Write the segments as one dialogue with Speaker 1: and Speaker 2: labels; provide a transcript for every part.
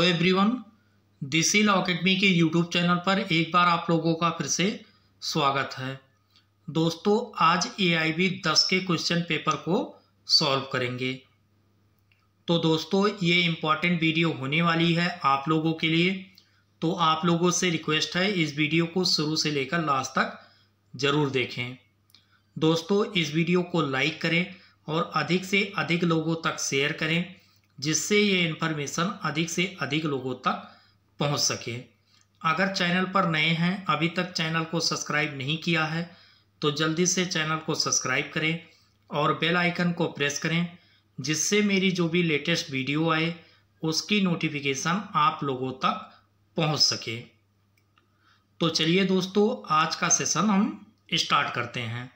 Speaker 1: hello everyone Desi Law Academy के YouTube channel पर एक बार आप लोगों का फिर से स्वागत है दोस्तों आज ए आई बी दस के क्वेश्चन पेपर को सॉल्व करेंगे तो दोस्तों ये इम्पॉर्टेंट वीडियो होने वाली है आप लोगों के लिए तो आप लोगों से रिक्वेस्ट है इस वीडियो को शुरू से लेकर लास्ट तक ज़रूर देखें दोस्तों इस वीडियो को लाइक करें और अधिक से अधिक लोगों तक शेयर करें जिससे ये इन्फॉर्मेशन अधिक से अधिक लोगों तक पहुंच सके अगर चैनल पर नए हैं अभी तक चैनल को सब्सक्राइब नहीं किया है तो जल्दी से चैनल को सब्सक्राइब करें और बेल आइकन को प्रेस करें जिससे मेरी जो भी लेटेस्ट वीडियो आए उसकी नोटिफिकेशन आप लोगों तक पहुंच सके तो चलिए दोस्तों आज का सेशन हम स्टार्ट करते हैं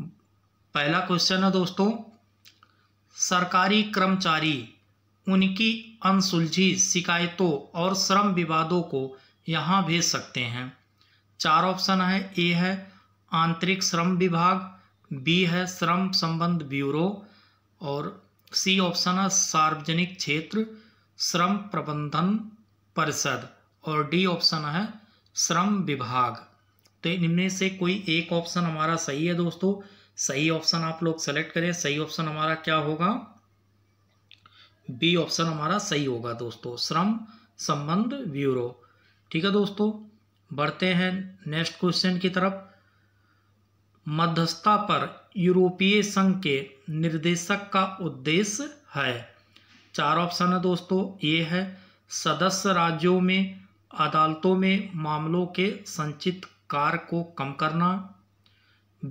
Speaker 1: पहला क्वेश्चन है दोस्तों सरकारी कर्मचारी उनकी अनसुलझी शिकायतों और श्रम विवादों को यहाँ भेज सकते हैं चार ऑप्शन है ए है आंतरिक श्रम विभाग बी है श्रम संबंध ब्यूरो और सी ऑप्शन है सार्वजनिक क्षेत्र श्रम प्रबंधन परिषद और डी ऑप्शन है श्रम विभाग तो इनमें से कोई एक ऑप्शन हमारा सही है दोस्तों सही ऑप्शन आप लोग सेलेक्ट करें सही ऑप्शन हमारा क्या होगा बी ऑप्शन हमारा सही होगा दोस्तों श्रम संबंध ब्यूरो ठीक है दोस्तों बढ़ते हैं नेक्स्ट क्वेश्चन की तरफ मध्यस्थता पर यूरोपीय संघ के निर्देशक का उद्देश्य है चार ऑप्शन है दोस्तों ये है सदस्य राज्यों में अदालतों में मामलों के संचित कार्य को कम करना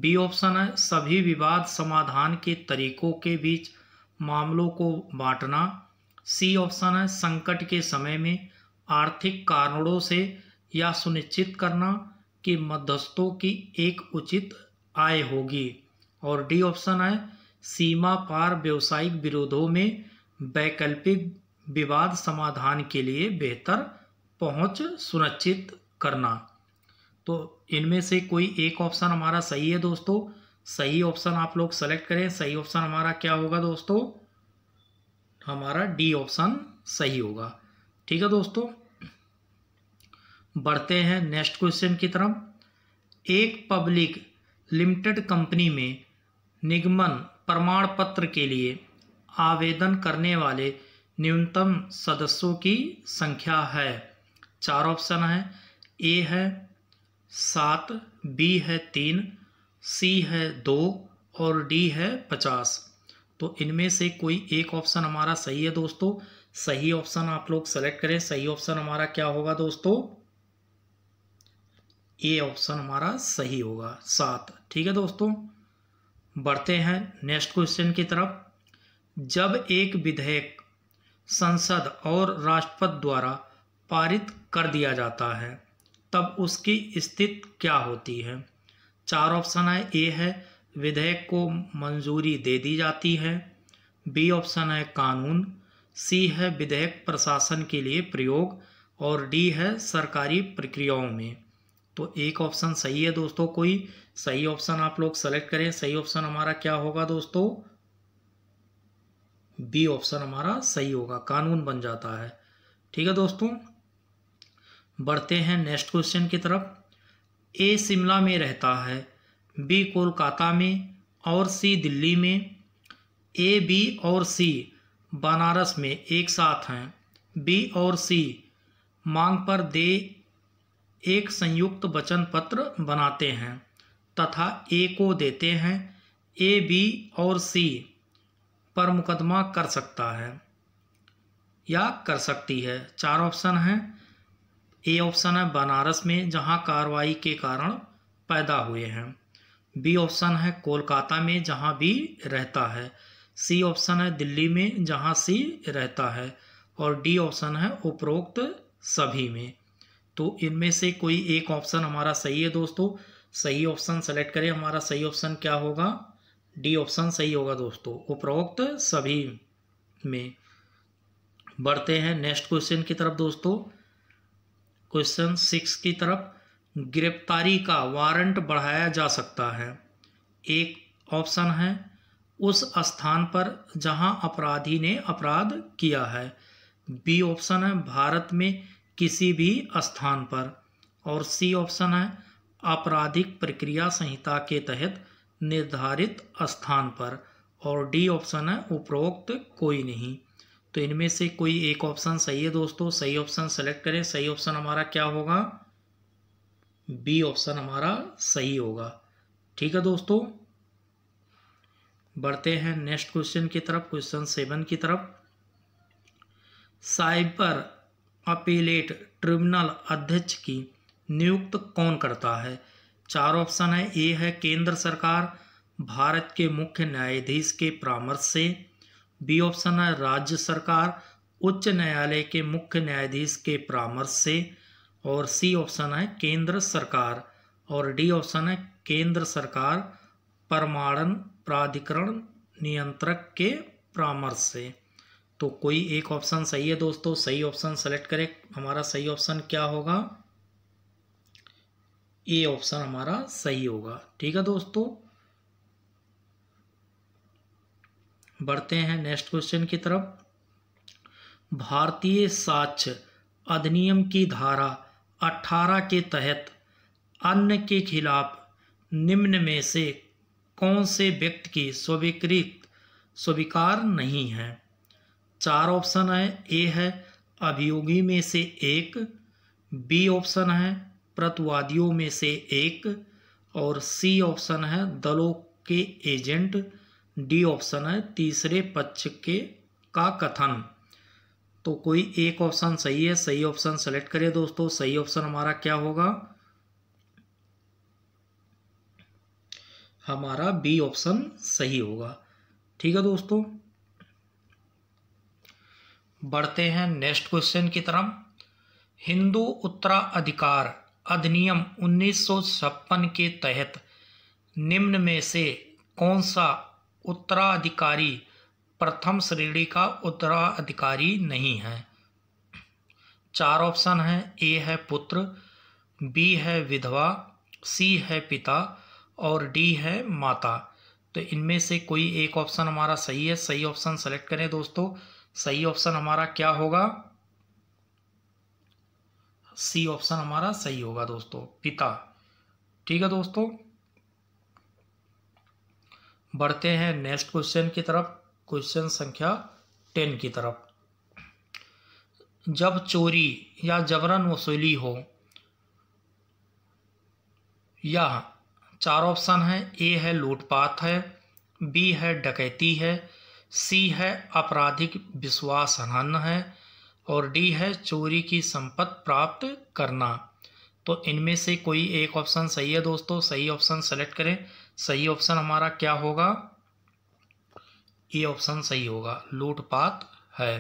Speaker 1: बी ऑप्शन है सभी विवाद समाधान के तरीकों के बीच मामलों को बांटना सी ऑप्शन है संकट के समय में आर्थिक कारणों से यह सुनिश्चित करना कि मध्यस्थों की एक उचित आय होगी और डी ऑप्शन है सीमा पार व्यावसायिक विरोधों में वैकल्पिक विवाद समाधान के लिए बेहतर पहुंच सुनिश्चित करना तो इनमें से कोई एक ऑप्शन हमारा सही है दोस्तों सही ऑप्शन आप लोग सेलेक्ट करें सही ऑप्शन हमारा क्या होगा दोस्तों हमारा डी ऑप्शन सही होगा ठीक है दोस्तों बढ़ते हैं नेक्स्ट क्वेश्चन की तरफ एक पब्लिक लिमिटेड कंपनी में निगमन प्रमाण पत्र के लिए आवेदन करने वाले न्यूनतम सदस्यों की संख्या है चार ऑप्शन है ए है सात बी है तीन सी है दो और डी है पचास तो इनमें से कोई एक ऑप्शन हमारा सही है दोस्तों सही ऑप्शन आप लोग सेलेक्ट करें सही ऑप्शन हमारा क्या होगा दोस्तों ए ऑप्शन हमारा सही होगा सात ठीक है दोस्तों बढ़ते हैं नेक्स्ट क्वेश्चन की तरफ जब एक विधेयक संसद और राष्ट्रपति द्वारा पारित कर दिया जाता है तब उसकी स्थिति क्या होती है चार ऑप्शन है ए है विधेयक को मंजूरी दे दी जाती है बी ऑप्शन है कानून सी है विधेयक प्रशासन के लिए प्रयोग और डी है सरकारी प्रक्रियाओं में तो एक ऑप्शन सही है दोस्तों कोई सही ऑप्शन आप लोग सेलेक्ट करें सही ऑप्शन हमारा क्या होगा दोस्तों बी ऑप्शन हमारा सही होगा कानून बन जाता है ठीक है दोस्तों बढ़ते हैं नेक्स्ट क्वेश्चन की तरफ ए शिमला में रहता है बी कोलकाता में और सी दिल्ली में ए बी और सी बनारस में एक साथ हैं बी और सी मांग पर दे एक संयुक्त वचन पत्र बनाते हैं तथा ए को देते हैं ए बी और सी पर मुकदमा कर सकता है या कर सकती है चार ऑप्शन हैं ए ऑप्शन है बनारस में जहां कार्रवाई के कारण पैदा हुए हैं बी ऑप्शन है कोलकाता में जहां भी रहता है सी ऑप्शन है दिल्ली में जहां सी रहता है और डी ऑप्शन है उपरोक्त सभी में तो इनमें से कोई एक ऑप्शन हमारा सही है दोस्तों सही ऑप्शन सेलेक्ट करें हमारा सही ऑप्शन क्या होगा डी ऑप्शन सही होगा दोस्तों उपरोक्त सभी में बढ़ते हैं नेक्स्ट क्वेश्चन की तरफ दोस्तों क्वेश्चन सिक्स की तरफ गिरफ्तारी का वारंट बढ़ाया जा सकता है एक ऑप्शन है उस स्थान पर जहां अपराधी ने अपराध किया है बी ऑप्शन है भारत में किसी भी स्थान पर और सी ऑप्शन है आपराधिक प्रक्रिया संहिता के तहत निर्धारित स्थान पर और डी ऑप्शन है उपरोक्त कोई नहीं तो इनमें से कोई एक ऑप्शन सही है दोस्तों सही ऑप्शन सेलेक्ट करें सही ऑप्शन हमारा क्या होगा बी ऑप्शन हमारा सही होगा ठीक है दोस्तों बढ़ते हैं नेक्स्ट क्वेश्चन की तरफ क्वेश्चन सेवन की तरफ साइबर अपीलेट ट्रिब्यूनल अध्यक्ष की नियुक्त कौन करता है चार ऑप्शन है ए है केंद्र सरकार भारत के मुख्य न्यायाधीश के परामर्श से बी ऑप्शन है राज्य सरकार उच्च न्यायालय के मुख्य न्यायाधीश के परामर्श से और सी ऑप्शन है केंद्र सरकार और डी ऑप्शन है केंद्र सरकार परमाणन प्राधिकरण नियंत्रक के परामर्श से तो कोई एक ऑप्शन सही है दोस्तों सही ऑप्शन सेलेक्ट करें हमारा सही ऑप्शन क्या होगा ए ऑप्शन हमारा सही होगा ठीक है दोस्तों बढ़ते हैं नेक्स्ट क्वेश्चन की तरफ भारतीय साक्ष्य अधिनियम की धारा 18 के तहत अन्य के खिलाफ निम्न में से कौन से व्यक्ति की स्वीकृत स्वीकार नहीं है चार ऑप्शन है ए है अभियोगी में से एक बी ऑप्शन है प्रतिवादियों में से एक और सी ऑप्शन है दलों के एजेंट डी ऑप्शन है तीसरे पक्ष के का कथन तो कोई एक ऑप्शन सही है सही ऑप्शन सेलेक्ट करिए दोस्तों सही ऑप्शन हमारा क्या होगा हमारा बी ऑप्शन सही होगा ठीक है दोस्तों बढ़ते हैं नेक्स्ट क्वेश्चन की तरफ हिंदू उत्तराधिकार अधिनियम उन्नीस के तहत निम्न में से कौन सा उत्तराधिकारी प्रथम श्रेणी का उत्तराधिकारी नहीं है चार ऑप्शन है ए है पुत्र बी है विधवा सी है पिता और डी है माता तो इनमें से कोई एक ऑप्शन हमारा सही है सही ऑप्शन सेलेक्ट करें दोस्तों सही ऑप्शन हमारा क्या होगा सी ऑप्शन हमारा सही होगा दोस्तों पिता ठीक है दोस्तों बढ़ते हैं नेक्स्ट क्वेश्चन की तरफ क्वेश्चन संख्या टेन की तरफ जब चोरी या जबरन वसूली हो या चार ऑप्शन है ए है लूटपाट है बी है डकैती है सी है आपराधिक विश्वास हन है और डी है चोरी की संपत्ति प्राप्त करना तो इनमें से कोई एक ऑप्शन सही है दोस्तों सही ऑप्शन सेलेक्ट करें सही ऑप्शन हमारा क्या होगा ये ऑप्शन सही होगा लूटपात है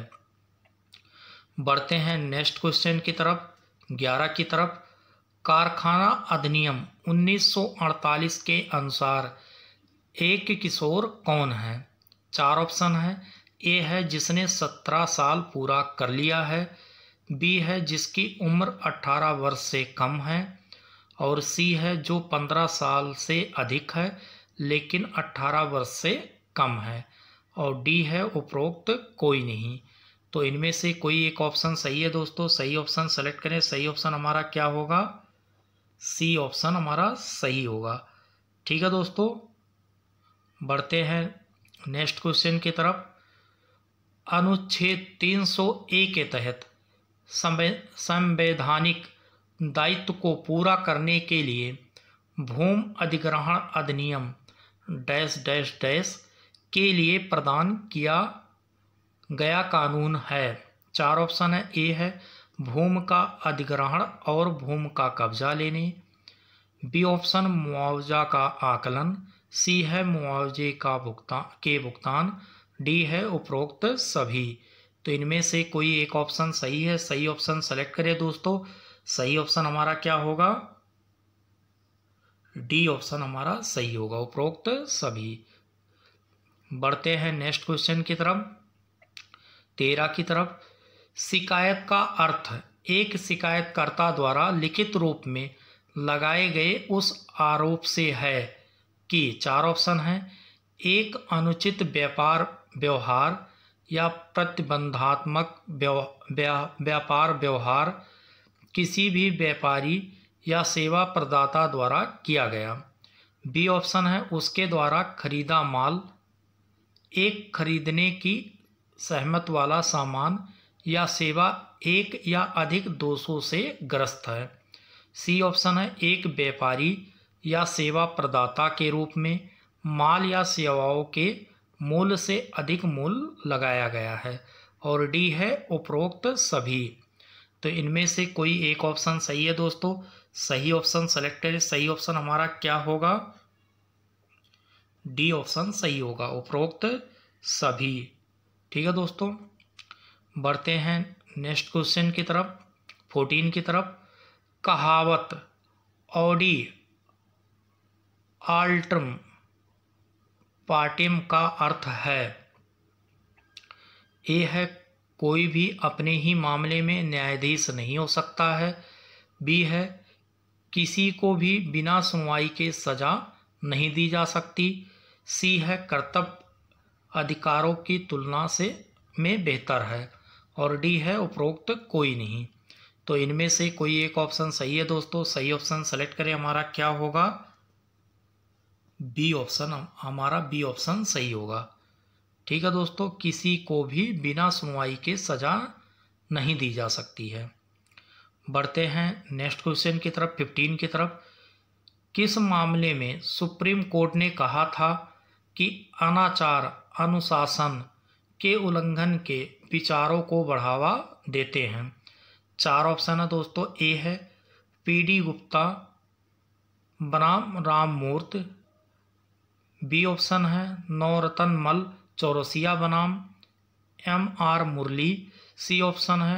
Speaker 1: बढ़ते हैं नेक्स्ट क्वेश्चन की तरफ ग्यारह की तरफ कारखाना अधिनियम 1948 के अनुसार एक किशोर कौन है चार ऑप्शन है ए है जिसने सत्रह साल पूरा कर लिया है बी है जिसकी उम्र अट्ठारह वर्ष से कम है और सी है जो पंद्रह साल से अधिक है लेकिन अट्ठारह वर्ष से कम है और डी है उपरोक्त कोई नहीं तो इनमें से कोई एक ऑप्शन सही है दोस्तों सही ऑप्शन सेलेक्ट करें सही ऑप्शन हमारा क्या होगा सी ऑप्शन हमारा सही होगा ठीक है दोस्तों बढ़ते हैं नेक्स्ट क्वेश्चन की तरफ अनुच्छेद 301 के तहत संवैधानिक दायित्व को पूरा करने के लिए भूम अधिग्रहण अधिनियम डैश डैश डैश के लिए प्रदान किया गया कानून है चार ऑप्शन है ए है भूमि का अधिग्रहण और भूमि का कब्जा लेने बी ऑप्शन मुआवजा का आकलन सी है मुआवजे का भुगतान के भुगतान डी है उपरोक्त सभी तो इनमें से कोई एक ऑप्शन सही है सही ऑप्शन सेलेक्ट करें दोस्तों सही ऑप्शन हमारा क्या होगा डी ऑप्शन हमारा सही होगा उपरोक्त सभी बढ़ते हैं नेक्स्ट क्वेश्चन की तरफ तेरह की तरफ शिकायत का अर्थ एक शिकायतकर्ता द्वारा लिखित रूप में लगाए गए उस आरोप से है कि चार ऑप्शन हैं एक अनुचित व्यापार व्यवहार या प्रतिबंधात्मक व्यापार व्यवहार किसी भी व्यापारी या सेवा प्रदाता द्वारा किया गया बी ऑप्शन है उसके द्वारा खरीदा माल एक खरीदने की सहमत वाला सामान या सेवा एक या अधिक दोषों से ग्रस्त है सी ऑप्शन है एक व्यापारी या सेवा प्रदाता के रूप में माल या सेवाओं के मूल से अधिक मूल लगाया गया है और डी है उपरोक्त सभी तो इनमें से कोई एक ऑप्शन सही है दोस्तों सही ऑप्शन सेलेक्टेड सही ऑप्शन हमारा क्या होगा डी ऑप्शन सही होगा उपरोक्त सभी ठीक है दोस्तों बढ़ते हैं नेक्स्ट क्वेश्चन की तरफ फोर्टीन की तरफ कहावत ऑडी आल्ट्रम पार्टिम का अर्थ है ए है कोई भी अपने ही मामले में न्यायाधीश नहीं हो सकता है बी है किसी को भी बिना सुनवाई के सज़ा नहीं दी जा सकती सी है कर्तव्य अधिकारों की तुलना से में बेहतर है और डी है उपरोक्त कोई नहीं तो इनमें से कोई एक ऑप्शन सही है दोस्तों सही ऑप्शन सेलेक्ट करें हमारा क्या होगा बी ऑप्शन हमारा बी ऑप्शन सही होगा ठीक है दोस्तों किसी को भी बिना सुनवाई के सज़ा नहीं दी जा सकती है बढ़ते हैं नेक्स्ट क्वेश्चन की तरफ फिफ्टीन की तरफ किस मामले में सुप्रीम कोर्ट ने कहा था कि अनाचार अनुशासन के उल्लंघन के विचारों को बढ़ावा देते हैं चार ऑप्शन है दोस्तों ए है पी डी गुप्ता बनाम राम मूर्त बी ऑप्शन है नवरतन मल चौरसिया बनाम M R Murali C option है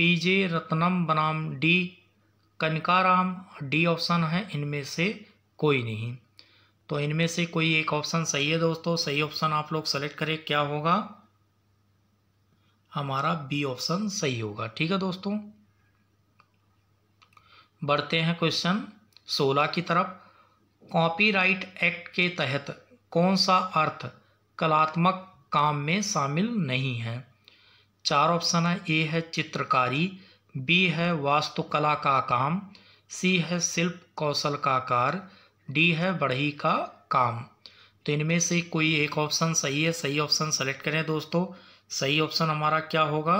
Speaker 1: पी जे रत्नम बनाम डी कनकाराम डी ऑप्शन है इनमें से कोई नहीं तो इनमें से कोई एक ऑप्शन सही है दोस्तों सही ऑप्शन आप लोग सेलेक्ट करें क्या होगा हमारा बी ऑप्शन सही होगा ठीक है दोस्तों बढ़ते हैं क्वेश्चन 16 की तरफ कॉपीराइट एक्ट के तहत कौन सा अर्थ कलात्मक काम में शामिल नहीं है चार ऑप्शन है ए है चित्रकारी बी है वास्तुकला का काम सी है शिल्प कौशल का कार डी है बढ़ई का काम तो इनमें से कोई एक ऑप्शन सही है सही ऑप्शन सेलेक्ट करें दोस्तों सही ऑप्शन हमारा क्या होगा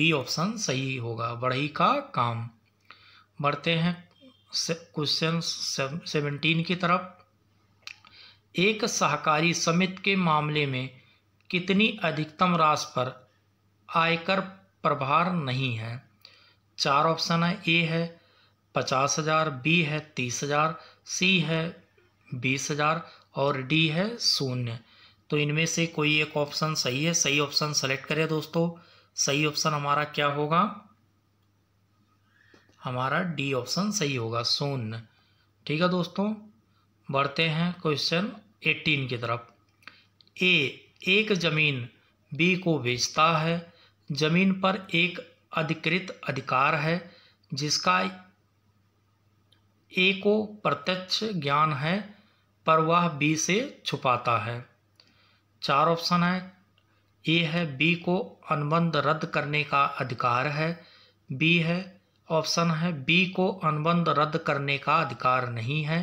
Speaker 1: डी ऑप्शन सही होगा बढ़ई का काम बढ़ते हैं क्वेश्चन सेवनटीन की तरफ एक सहकारी समिति के मामले में कितनी अधिकतम राशि पर आयकर प्रभार नहीं है चार ऑप्शन है ए है पचास हज़ार बी है तीस हज़ार सी है बीस हज़ार और डी है शून्य तो इनमें से कोई एक ऑप्शन सही है सही ऑप्शन सेलेक्ट करें दोस्तों सही ऑप्शन हमारा क्या होगा हमारा डी ऑप्शन सही होगा शून्य ठीक है दोस्तों बढ़ते हैं क्वेश्चन एटीन की तरफ ए एक जमीन बी को बेचता है जमीन पर एक अधिकृत अधिकार है जिसका ए को प्रत्यक्ष ज्ञान है पर वह बी से छुपाता है चार ऑप्शन है ए है बी को अनुबंध रद्द करने का अधिकार है बी है ऑप्शन है बी को अनुबंध रद्द करने का अधिकार नहीं है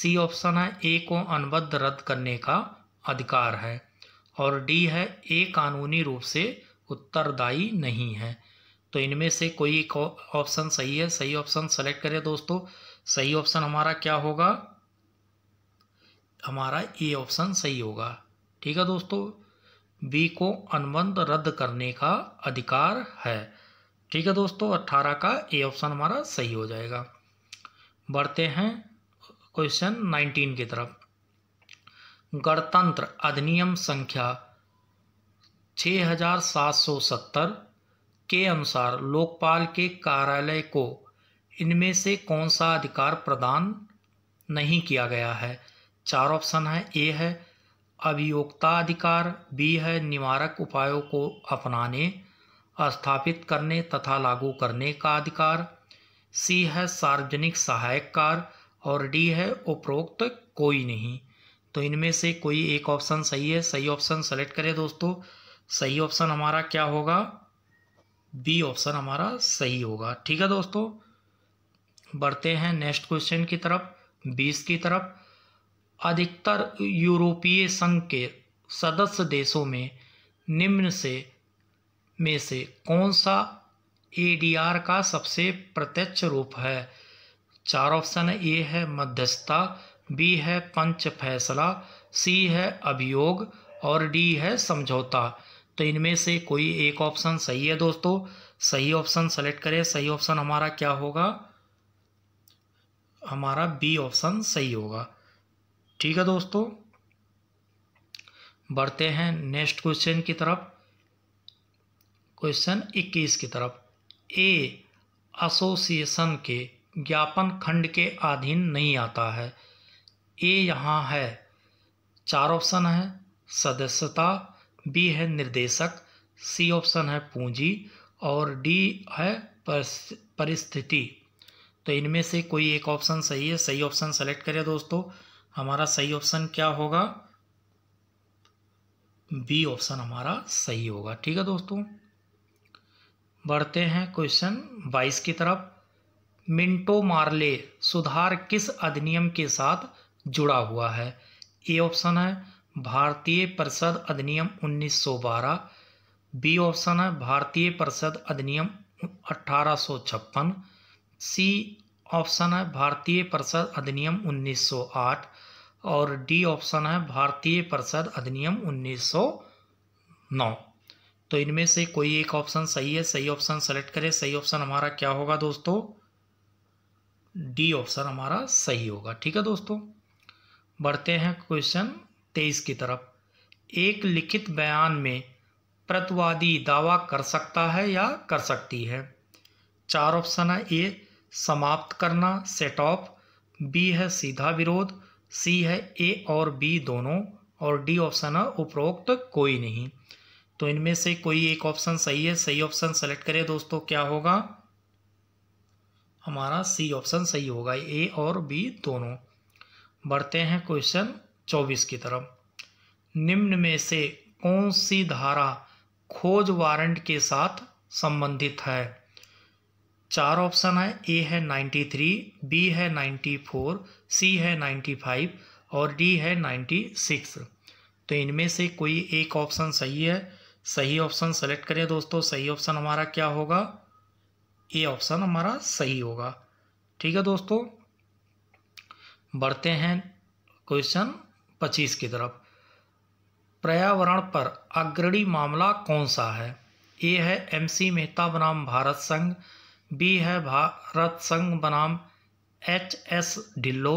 Speaker 1: सी ऑप्शन है ए को अनबद्ध रद्द करने का अधिकार है और डी है ए कानूनी रूप से उत्तरदायी नहीं है तो इनमें से कोई एक ऑप्शन सही है सही ऑप्शन सेलेक्ट करें दोस्तों सही ऑप्शन हमारा क्या होगा हमारा ए ऑप्शन सही होगा ठीक है दोस्तों बी को अनुबंध रद्द करने का अधिकार है ठीक है दोस्तों 18 का ए ऑप्शन हमारा सही हो जाएगा बढ़ते हैं क्वेश्चन नाइनटीन की तरफ गणतंत्र अधिनियम संख्या 6770 के अनुसार लोकपाल के कार्यालय को इनमें से कौन सा अधिकार प्रदान नहीं किया गया है चार ऑप्शन है ए है अभियोक्ता अधिकार बी है निवारक उपायों को अपनाने स्थापित करने तथा लागू करने का अधिकार सी है सार्वजनिक सहायक कार्य और डी है उपरोक्त तो कोई नहीं तो इनमें से कोई एक ऑप्शन सही है सही ऑप्शन सेलेक्ट करें दोस्तों सही ऑप्शन हमारा क्या होगा बी ऑप्शन हमारा सही होगा ठीक है दोस्तों बढ़ते हैं नेक्स्ट क्वेश्चन की तरफ बीस की तरफ अधिकतर यूरोपीय संघ के सदस्य देशों में निम्न से में से कौन सा एडीआर का सबसे प्रत्यक्ष रूप है चार ऑप्शन है ए है मध्यस्थता बी है पंच फैसला सी है अभियोग और डी है समझौता तो इनमें से कोई एक ऑप्शन सही है दोस्तों सही ऑप्शन सेलेक्ट करें सही ऑप्शन हमारा क्या होगा हमारा बी ऑप्शन सही होगा ठीक है दोस्तों बढ़ते हैं नेक्स्ट क्वेश्चन की तरफ क्वेश्चन 21 की तरफ ए एसोसिएशन के ज्ञापन खंड के अधीन नहीं आता है ए यहाँ है चार ऑप्शन है सदस्यता बी है निर्देशक सी ऑप्शन है पूंजी और डी है परिस्थिति तो इनमें से कोई एक ऑप्शन सही है सही ऑप्शन सेलेक्ट करें दोस्तों हमारा सही ऑप्शन क्या होगा बी ऑप्शन हमारा सही होगा ठीक है दोस्तों बढ़ते हैं क्वेश्चन बाईस की तरफ मिंटो मार्ले सुधार किस अधिनियम के साथ जुड़ा हुआ है ए ऑप्शन है भारतीय परिषद अधिनियम 1912 बी ऑप्शन है भारतीय परिषद अधिनियम 1856 सी ऑप्शन है भारतीय परिषद अधिनियम 1908 और डी ऑप्शन है भारतीय परिषद अधिनियम 1909 तो इनमें से कोई एक ऑप्शन सही है सही ऑप्शन सेलेक्ट करें सही ऑप्शन हमारा क्या होगा दोस्तों डी ऑप्शन हमारा सही होगा ठीक है दोस्तों बढ़ते हैं क्वेश्चन तेईस की तरफ एक लिखित बयान में प्रतवादी दावा कर सकता है या कर सकती है चार ऑप्शन है ए समाप्त करना सेट ऑफ बी है सीधा विरोध सी है ए और बी दोनों और डी ऑप्शन है उपरोक्त कोई नहीं तो इनमें से कोई एक ऑप्शन सही है सही ऑप्शन सेलेक्ट करें दोस्तों क्या होगा हमारा सी ऑप्शन सही होगा ए और बी दोनों बढ़ते हैं क्वेश्चन चौबीस की तरफ निम्न में से कौन सी धारा खोज वारंट के साथ संबंधित है चार ऑप्शन है ए है नाइन्टी थ्री बी है नाइन्टी फोर सी है नाइन्टी फाइव और डी है नाइन्टी सिक्स तो इनमें से कोई एक ऑप्शन सही है सही ऑप्शन सेलेक्ट करें दोस्तों सही ऑप्शन हमारा क्या होगा ए ऑप्शन हमारा सही होगा ठीक है दोस्तों बढ़ते हैं क्वेश्चन पच्चीस की तरफ पर्यावरण पर अग्रणी मामला कौन सा है ए है एमसी मेहता बनाम भारत संघ बी है भारत संघ बनाम H S Dhillon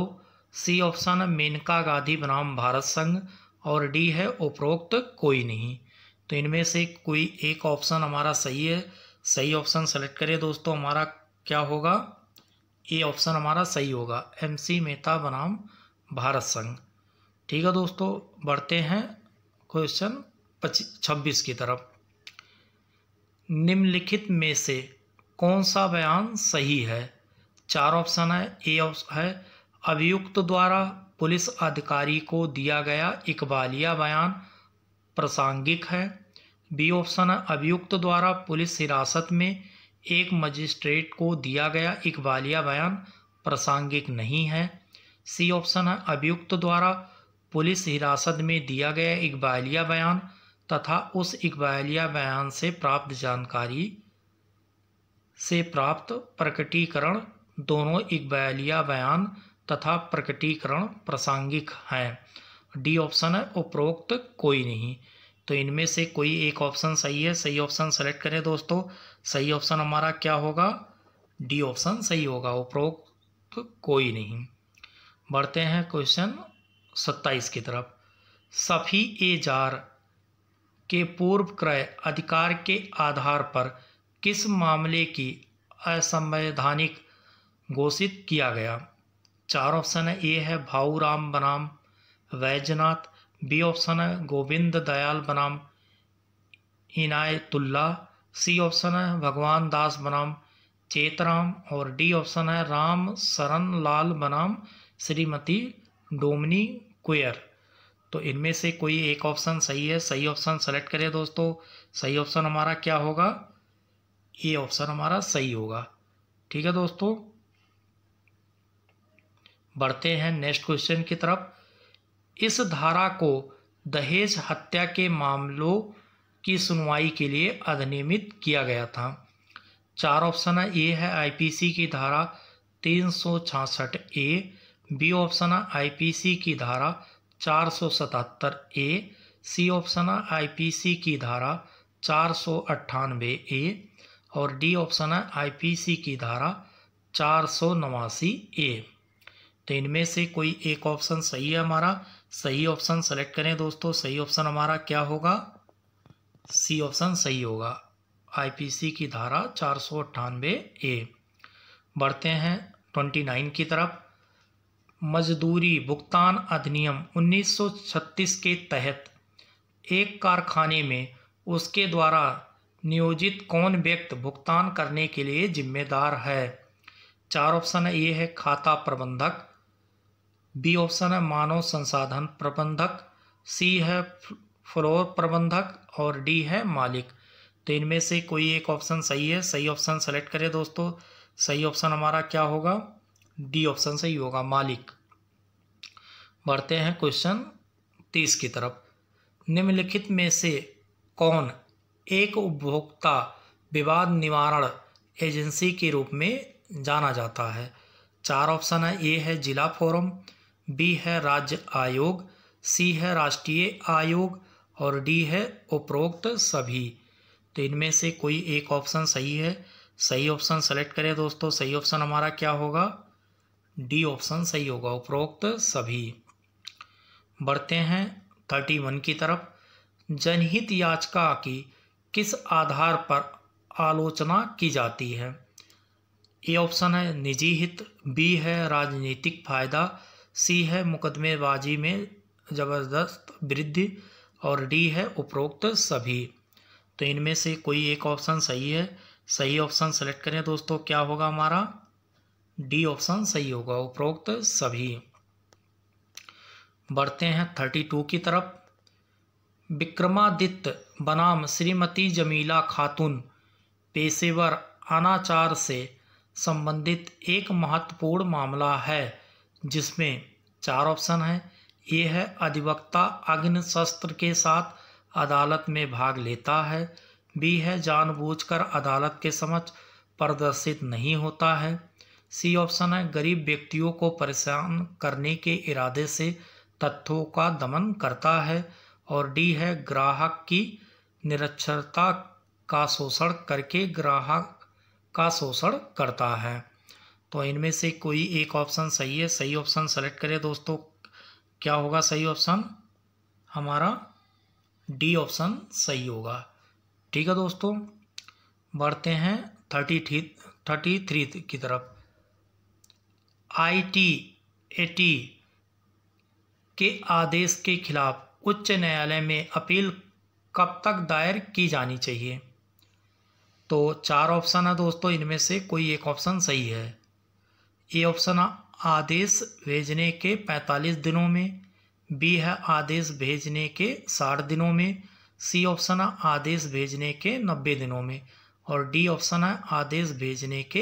Speaker 1: C option है मेनका गांधी बनाम भारत संघ और डी है उपरोक्त कोई नहीं तो इनमें से कोई एक ऑप्शन हमारा सही है सही ऑप्शन सेलेक्ट करें दोस्तों हमारा क्या होगा ए ऑप्शन हमारा सही होगा एम सी मेहता बनाम भारत संघ ठीक है दोस्तों बढ़ते हैं क्वेश्चन छब्बीस की तरफ निम्नलिखित में से कौन सा बयान सही है चार ऑप्शन है ए ऑप्शन है अभियुक्त द्वारा पुलिस अधिकारी को दिया गया इकबालिया बयान प्रासंगिक है बी ऑप्शन है अभियुक्त द्वारा पुलिस हिरासत में एक मजिस्ट्रेट को दिया गया इकबालिया बयान प्रासंगिक नहीं है सी ऑप्शन है अभियुक्त द्वारा पुलिस हिरासत में दिया गया इकबालिया बयान तथा उस इकबालिया बयान से प्राप्त जानकारी से प्राप्त प्रकटीकरण दोनों इकबालिया बयान तथा प्रकटीकरण प्रासंगिक हैं डी ऑप्शन है उपरोक्त कोई नहीं तो इनमें से कोई एक ऑप्शन सही है सही ऑप्शन सेलेक्ट करें दोस्तों सही ऑप्शन हमारा क्या होगा डी ऑप्शन सही होगा उपरोक्त कोई नहीं बढ़ते हैं क्वेश्चन सत्ताईस की तरफ सफ़ी एजार के पूर्व क्रय अधिकार के आधार पर किस मामले की असंवैधानिक घोषित किया गया चार ऑप्शन है ए है भाऊ राम बनाम वैजनाथ बी ऑप्शन है गोविंद दयाल बनाम इनायतुल्ला सी ऑप्शन है भगवान दास बनाम चेतराम और डी ऑप्शन है राम शरण लाल बनाम श्रीमती डोमनी कुयर तो इनमें से कोई एक ऑप्शन सही है सही ऑप्शन सेलेक्ट करें दोस्तों सही ऑप्शन हमारा क्या होगा ये ऑप्शन हमारा सही होगा ठीक है दोस्तों बढ़ते हैं नेक्स्ट क्वेश्चन की तरफ इस धारा को दहेज हत्या के मामलों की सुनवाई के लिए अधिनियमित किया गया था चार ऑप्शन ए है आईपीसी की धारा तीन सौ ए बी ऑप्शन आईपीसी की धारा चार सौ सतहत्तर ए सी ऑप्शन आईपीसी की धारा चार सौ ए और डी ऑप्शन है आईपीसी की धारा चार सौ नवासी ए तो इनमें से कोई एक ऑप्शन सही है हमारा सही ऑप्शन सेलेक्ट करें दोस्तों सही ऑप्शन हमारा क्या होगा सी ऑप्शन सही होगा आईपीसी की धारा चार सौ अट्ठानबे ए बढ़ते हैं ट्वेंटी नाइन की तरफ मजदूरी भुगतान अधिनियम छत्तीस के तहत एक कारखाने में उसके द्वारा नियोजित कौन व्यक्ति भुगतान करने के लिए जिम्मेदार है चार ऑप्शन ए है खाता प्रबंधक बी ऑप्शन है मानव संसाधन प्रबंधक सी है फ्लोर प्रबंधक और डी है मालिक तो इनमें से कोई एक ऑप्शन सही है सही ऑप्शन सेलेक्ट करें दोस्तों सही ऑप्शन हमारा क्या होगा डी ऑप्शन सही होगा मालिक बढ़ते हैं क्वेश्चन तीस की तरफ निम्नलिखित में से कौन एक उपभोक्ता विवाद निवारण एजेंसी के रूप में जाना जाता है चार ऑप्शन है ए है जिला फोरम बी है राज्य आयोग सी है राष्ट्रीय आयोग और डी है उपरोक्त सभी तो इनमें से कोई एक ऑप्शन सही है सही ऑप्शन सेलेक्ट करें दोस्तों सही ऑप्शन हमारा क्या होगा डी ऑप्शन सही होगा उपरोक्त सभी बढ़ते हैं थर्टी वन की तरफ जनहित याचिका की किस आधार पर आलोचना की जाती है ए ऑप्शन है निजी हित बी है राजनीतिक फायदा सी है मुकदमेबाजी में ज़बरदस्त वृद्धि और डी है उपरोक्त सभी तो इनमें से कोई एक ऑप्शन सही है सही ऑप्शन सेलेक्ट करें दोस्तों क्या होगा हमारा डी ऑप्शन सही होगा उपरोक्त सभी बढ़ते हैं थर्टी टू की तरफ विक्रमादित्य बनाम श्रीमती जमीला खातून पेशेवर अनाचार से संबंधित एक महत्वपूर्ण मामला है जिसमें चार ऑप्शन हैं ए है अधिवक्ता अग्नि शस्त्र के साथ अदालत में भाग लेता है बी है जानबूझकर अदालत के समक्ष प्रदर्शित नहीं होता है सी ऑप्शन है गरीब व्यक्तियों को परेशान करने के इरादे से तथ्यों का दमन करता है और डी है ग्राहक की निरक्षरता का शोषण करके ग्राहक का शोषण करता है तो इनमें से कोई एक ऑप्शन सही है सही ऑप्शन सेलेक्ट करें दोस्तों क्या होगा सही ऑप्शन हमारा डी ऑप्शन सही होगा ठीक है दोस्तों बढ़ते हैं थर्टी थ्री थर्टी थ्री की तरफ आई टी ए टी के आदेश के खिलाफ उच्च न्यायालय में अपील कब तक दायर की जानी चाहिए तो चार ऑप्शन है दोस्तों इनमें से कोई एक ऑप्शन सही है ए ऑप्शन आदेश भेजने के 45 दिनों में बी है आदेश भेजने के साठ दिनों में सी ऑप्शन है आदेश भेजने के नब्बे दिनों में और डी ऑप्शन है आदेश भेजने के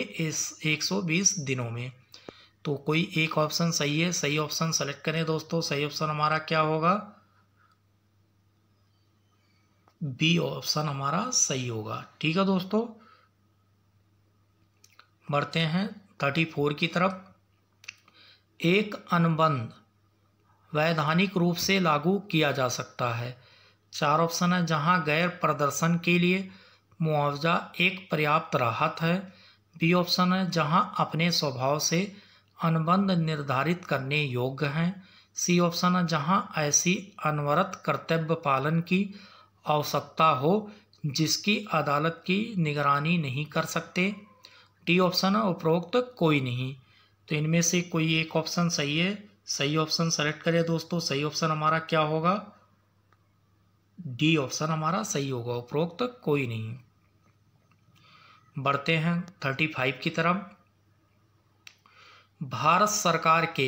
Speaker 1: एक सौ बीस दिनों में तो कोई एक ऑप्शन सही है सही ऑप्शन सेलेक्ट करें दोस्तों सही ऑप्शन हमारा क्या होगा बी ऑप्शन हमारा सही होगा ठीक है दोस्तों बढ़ते हैं थर्टी फोर की तरफ एक अनुबंध वैधानिक रूप से लागू किया जा सकता है चार ऑप्शन है जहां गैर प्रदर्शन के लिए मुआवजा एक पर्याप्त राहत है बी ऑप्शन है जहां अपने स्वभाव से अनुबंध निर्धारित करने योग्य हैं सी ऑप्शन है जहां ऐसी अनवरत कर्तव्य पालन की आवश्यकता हो जिसकी अदालत की निगरानी नहीं कर सकते टी ऑप्शन है उपरोक्त कोई नहीं तो इनमें से कोई एक ऑप्शन सही है सही ऑप्शन सेलेक्ट करें दोस्तों सही ऑप्शन हमारा क्या होगा डी ऑप्शन हमारा सही होगा उपरोक्त कोई नहीं बढ़ते हैं थर्टी फाइव की तरफ भारत सरकार के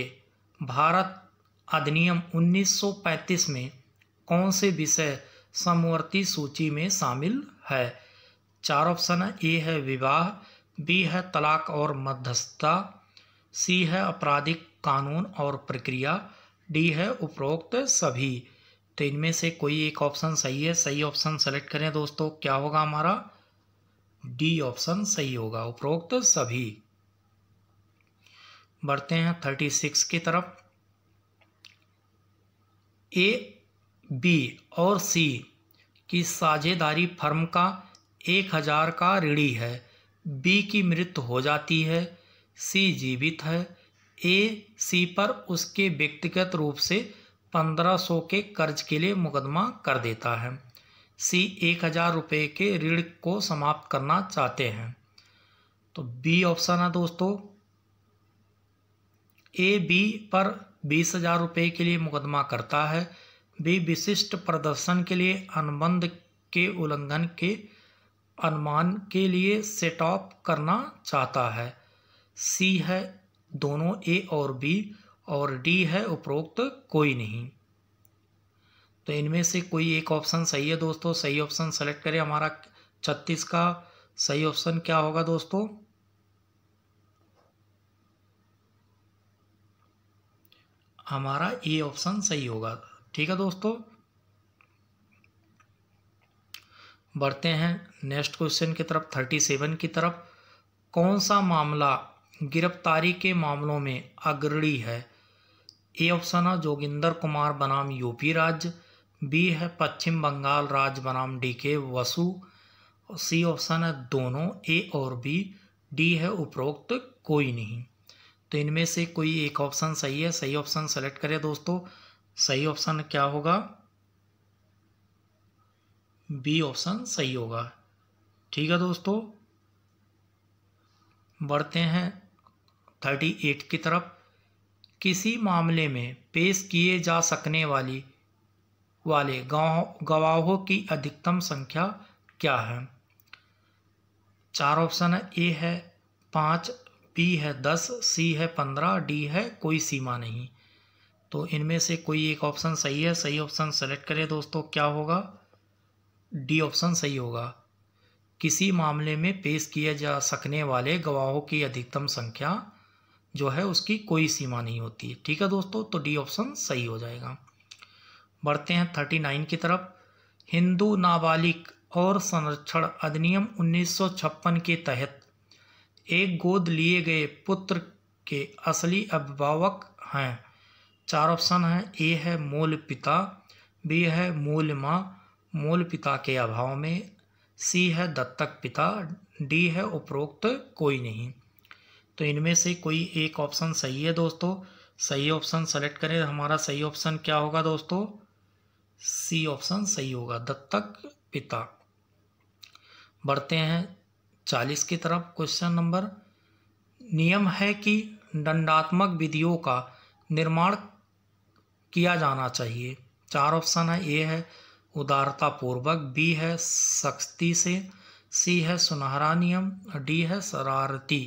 Speaker 1: भारत अधिनियम 1935 में कौन से विषय समवर्ती सूची में शामिल है चार ऑप्शन है ए है विवाह बी है तलाक और मध्यस्थता सी है आपराधिक कानून और प्रक्रिया डी है उपरोक्त सभी तो इनमें से कोई एक ऑप्शन सही है सही ऑप्शन सेलेक्ट करें दोस्तों क्या होगा हमारा डी ऑप्शन सही होगा उपरोक्त सभी बढ़ते हैं थर्टी सिक्स की तरफ ए बी और सी की साझेदारी फर्म का एक हज़ार का ऋणी है बी की मृत्यु हो जाती है सी जीवित है ए सी पर उसके व्यक्तिगत रूप से 1500 के कर्ज के लिए मुकदमा कर देता है सी एक हज़ार रुपये के ऋण को समाप्त करना चाहते हैं तो बी ऑप्शन है दोस्तों ए बी पर बीस हज़ार रुपये के लिए मुकदमा करता है बी विशिष्ट प्रदर्शन के लिए अनुबंध के उल्लंघन के अनुमान के लिए सेट ऑप करना चाहता है सी है दोनों ए और बी और डी है उपरोक्त कोई नहीं तो इनमें से कोई एक ऑप्शन सही है दोस्तों सही ऑप्शन सेलेक्ट करें हमारा छत्तीस का सही ऑप्शन क्या होगा दोस्तों हमारा ए ऑप्शन सही होगा ठीक है दोस्तों बढ़ते हैं नेक्स्ट क्वेश्चन की तरफ थर्टी सेवन की तरफ कौन सा मामला गिरफ्तारी के मामलों में अग्रणी है ए ऑप्शन है जोगिंदर कुमार बनाम यूपी राज्य बी है पश्चिम बंगाल राज्य बनाम डी के वसु सी ऑप्शन है दोनों ए और बी डी है उपरोक्त कोई नहीं तो इनमें से कोई एक ऑप्शन सही है सही ऑप्शन सेलेक्ट करें दोस्तों सही ऑप्शन क्या होगा बी ऑप्शन सही होगा ठीक है दोस्तों बढ़ते हैं थर्टी एट की तरफ किसी मामले में पेश किए जा सकने वाली वाले गाँव गवाहों की अधिकतम संख्या क्या है चार ऑप्शन है ए है पाँच बी है दस सी है पंद्रह डी है कोई सीमा नहीं तो इनमें से कोई एक ऑप्शन सही है सही ऑप्शन सेलेक्ट करें दोस्तों क्या होगा डी ऑप्शन सही होगा किसी मामले में पेश किए जा सकने वाले गवाहों की अधिकतम संख्या जो है उसकी कोई सीमा नहीं होती है ठीक है दोस्तों तो डी ऑप्शन सही हो जाएगा बढ़ते हैं थर्टी नाइन की तरफ हिंदू नाबालिग और संरक्षण अधिनियम 1956 के तहत एक गोद लिए गए पुत्र के असली अभिभावक हैं चार ऑप्शन हैं ए है मूल पिता बी है मूल माँ मूल पिता के अभाव में सी है दत्तक पिता डी है उपरोक्त कोई नहीं तो इनमें से कोई एक ऑप्शन सही है दोस्तों सही ऑप्शन सेलेक्ट करें हमारा सही ऑप्शन क्या होगा दोस्तों सी ऑप्शन सही होगा दत्तक पिता बढ़ते हैं चालीस की तरफ क्वेश्चन नंबर नियम है कि दंडात्मक विधियों का निर्माण किया जाना चाहिए चार ऑप्शन है ए है उदारतापूर्वक बी है सख्ती से सी है सुनहरा नियम डी है शरारती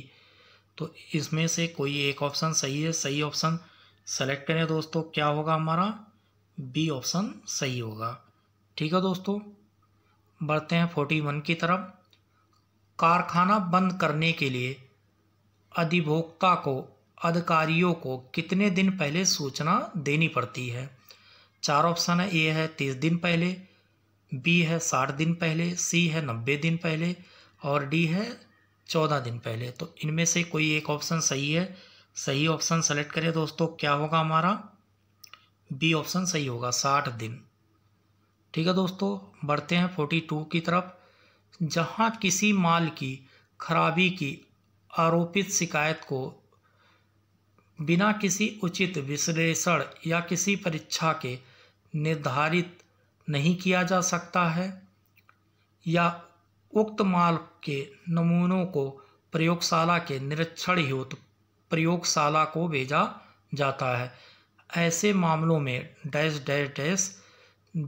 Speaker 1: तो इसमें से कोई एक ऑप्शन सही है सही ऑप्शन सेलेक्ट करें दोस्तों क्या होगा हमारा बी ऑप्शन सही होगा ठीक है दोस्तों बढ़ते हैं फोर्टी वन की तरफ कारखाना बंद करने के लिए अधिभोक्ता को अधिकारियों को कितने दिन पहले सूचना देनी पड़ती है चार ऑप्शन है ए है तीस दिन पहले बी है साठ दिन पहले सी है नब्बे दिन पहले और डी है चौदह दिन पहले तो इनमें से कोई एक ऑप्शन सही है सही ऑप्शन सेलेक्ट करें दोस्तों क्या होगा हमारा बी ऑप्शन सही होगा साठ दिन ठीक है दोस्तों बढ़ते हैं फोर्टी टू की तरफ जहां किसी माल की खराबी की आरोपित शिकायत को बिना किसी उचित विश्लेषण या किसी परीक्षा के निर्धारित नहीं किया जा सकता है या उक्त माल के नमूनों को प्रयोगशाला के निरीक्षण हेतु प्रयोगशाला को भेजा जाता है ऐसे मामलों में डैश डैश डैश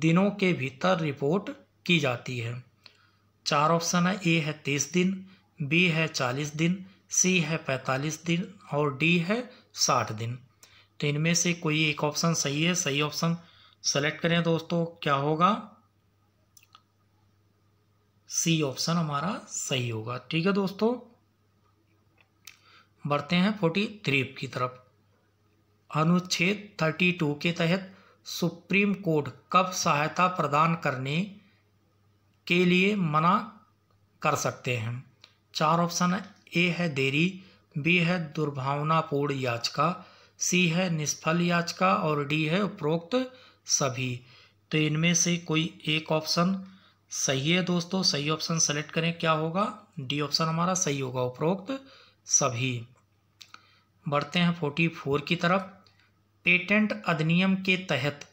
Speaker 1: दिनों के भीतर रिपोर्ट की जाती है चार ऑप्शन है ए है तीस दिन बी है चालीस दिन सी है पैंतालीस दिन और डी है साठ दिन तो इनमें से कोई एक ऑप्शन सही है सही ऑप्शन सेलेक्ट करें दोस्तों क्या होगा सी ऑप्शन हमारा सही होगा ठीक है दोस्तों बढ़ते हैं फोर्टी थ्री की तरफ अनुच्छेद थर्टी टू के तहत सुप्रीम कोर्ट कब सहायता प्रदान करने के लिए मना कर सकते हैं चार ऑप्शन ए है देरी बी है दुर्भावनापूर्ण याचिका सी है निष्फल याचिका और डी है उपरोक्त सभी तो इनमें से कोई एक ऑप्शन सही है दोस्तों सही ऑप्शन सेलेक्ट करें क्या होगा डी ऑप्शन हमारा सही होगा उपरोक्त सभी बढ़ते हैं फोर्टी फोर की तरफ पेटेंट अधिनियम के तहत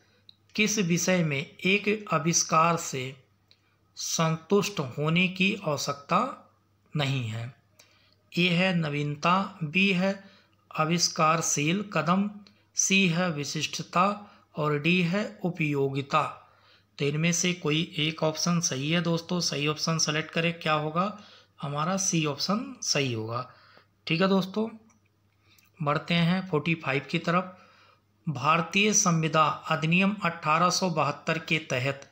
Speaker 1: किस विषय में एक आविष्कार से संतुष्ट होने की आवश्यकता नहीं है ए है नवीनता बी है आविष्कारशील कदम सी है विशिष्टता और डी है उपयोगिता तो इनमें से कोई एक ऑप्शन सही है दोस्तों सही ऑप्शन सेलेक्ट करें क्या होगा हमारा सी ऑप्शन सही होगा ठीक है दोस्तों बढ़ते हैं फोर्टी फाइव की तरफ भारतीय संविदा अधिनियम अठारह के तहत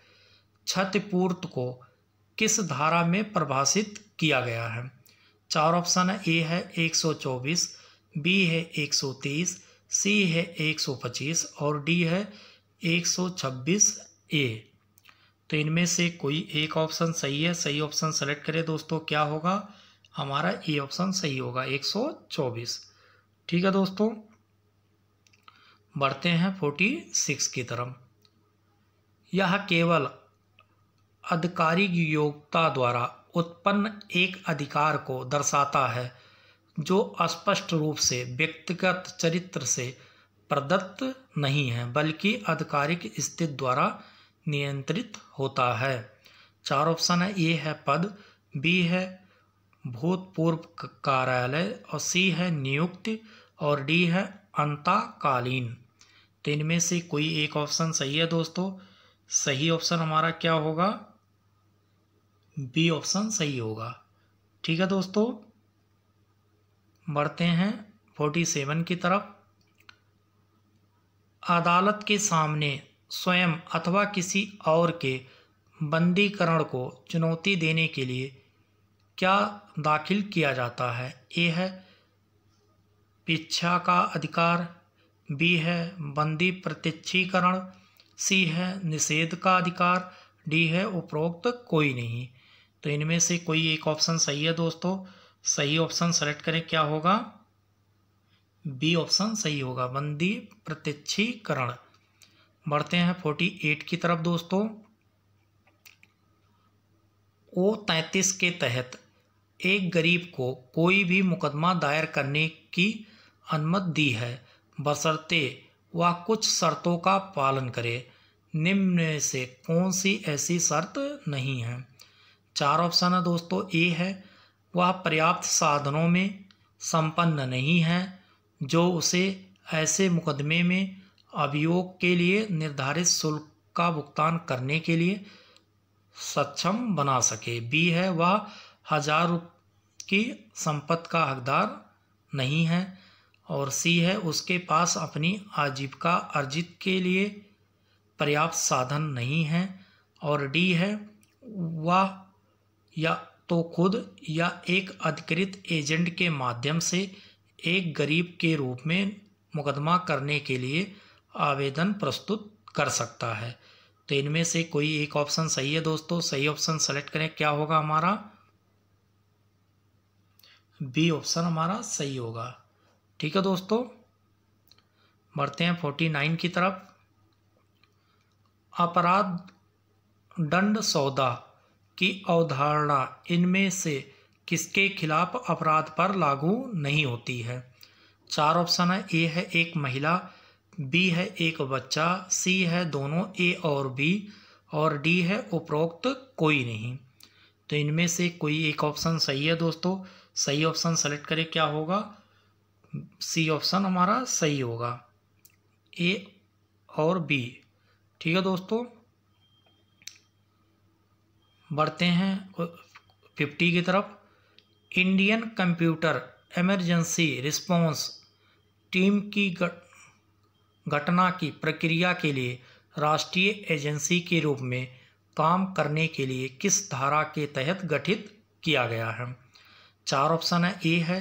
Speaker 1: क्षतिपूर्त को किस धारा में प्रभाषित किया गया है चार ऑप्शन है ए है 124 बी है सी है 125 और डी है 126 ए तो इनमें से कोई एक ऑप्शन सही है सही ऑप्शन सेलेक्ट करें दोस्तों क्या होगा हमारा ए ऑप्शन सही होगा 124 ठीक है दोस्तों बढ़ते हैं 46 की तरफ यह केवल आधिकारिक योग्यता द्वारा उत्पन्न एक अधिकार को दर्शाता है जो स्पष्ट रूप से व्यक्तिगत चरित्र से प्रदत्त नहीं है बल्कि आधिकारिक स्थिति द्वारा नियंत्रित होता है चार ऑप्शन है ए है पद बी है भूतपूर्व कार्यालय और सी है नियुक्ति और डी है अंताकालीन तीन तो में से कोई एक ऑप्शन सही है दोस्तों सही ऑप्शन हमारा क्या होगा बी ऑप्शन सही होगा ठीक है दोस्तों बढ़ते हैं फोर्टी सेवन की तरफ अदालत के सामने स्वयं अथवा किसी और के बंदीकरण को चुनौती देने के लिए क्या दाखिल किया जाता है ए है पीछा का अधिकार बी है बंदी प्रत्यक्षीकरण सी है निषेध का अधिकार डी है उपरोक्त कोई नहीं तो इनमें से कोई एक ऑप्शन सही है दोस्तों सही ऑप्शन सेलेक्ट करें क्या होगा बी ऑप्शन सही होगा बंदी प्रत्यक्षीकरण बढ़ते हैं फोर्टी एट की तरफ दोस्तों ओ तैंतीस के तहत एक गरीब को कोई भी मुकदमा दायर करने की अनुमति दी है बशर्ते वह कुछ शर्तों का पालन करे निम्न से कौन सी ऐसी शर्त नहीं है चार ऑप्शन है दोस्तों ए है वह पर्याप्त साधनों में संपन्न नहीं है जो उसे ऐसे मुकदमे में अभियोग के लिए निर्धारित शुल्क का भुगतान करने के लिए सक्षम बना सके बी है वह हजार की संपत्ति का हकदार नहीं है और सी है उसके पास अपनी आजीविका अर्जित के लिए पर्याप्त साधन नहीं है और डी है वह या तो खुद या एक अधिकृत एजेंट के माध्यम से एक गरीब के रूप में मुकदमा करने के लिए आवेदन प्रस्तुत कर सकता है तो इनमें से कोई एक ऑप्शन सही है दोस्तों सही ऑप्शन सेलेक्ट करें क्या होगा हमारा बी ऑप्शन हमारा सही होगा ठीक है दोस्तों बढ़ते हैं फोर्टी नाइन की तरफ अपराध दंड सौदा की अवधारणा इनमें से किसके खिलाफ अपराध पर लागू नहीं होती है चार ऑप्शन है ए है एक महिला बी है एक बच्चा सी है दोनों ए और बी और डी है उपरोक्त कोई नहीं तो इनमें से कोई एक ऑप्शन सही है दोस्तों सही ऑप्शन सेलेक्ट करें क्या होगा सी ऑप्शन हमारा सही होगा ए और बी ठीक है दोस्तों बढ़ते हैं फिफ्टी की तरफ Indian computer emergency response team की घटना की प्रक्रिया के लिए राष्ट्रीय एजेंसी के रूप में काम करने के लिए किस धारा के तहत गठित किया गया है चार ऑप्शन है ए है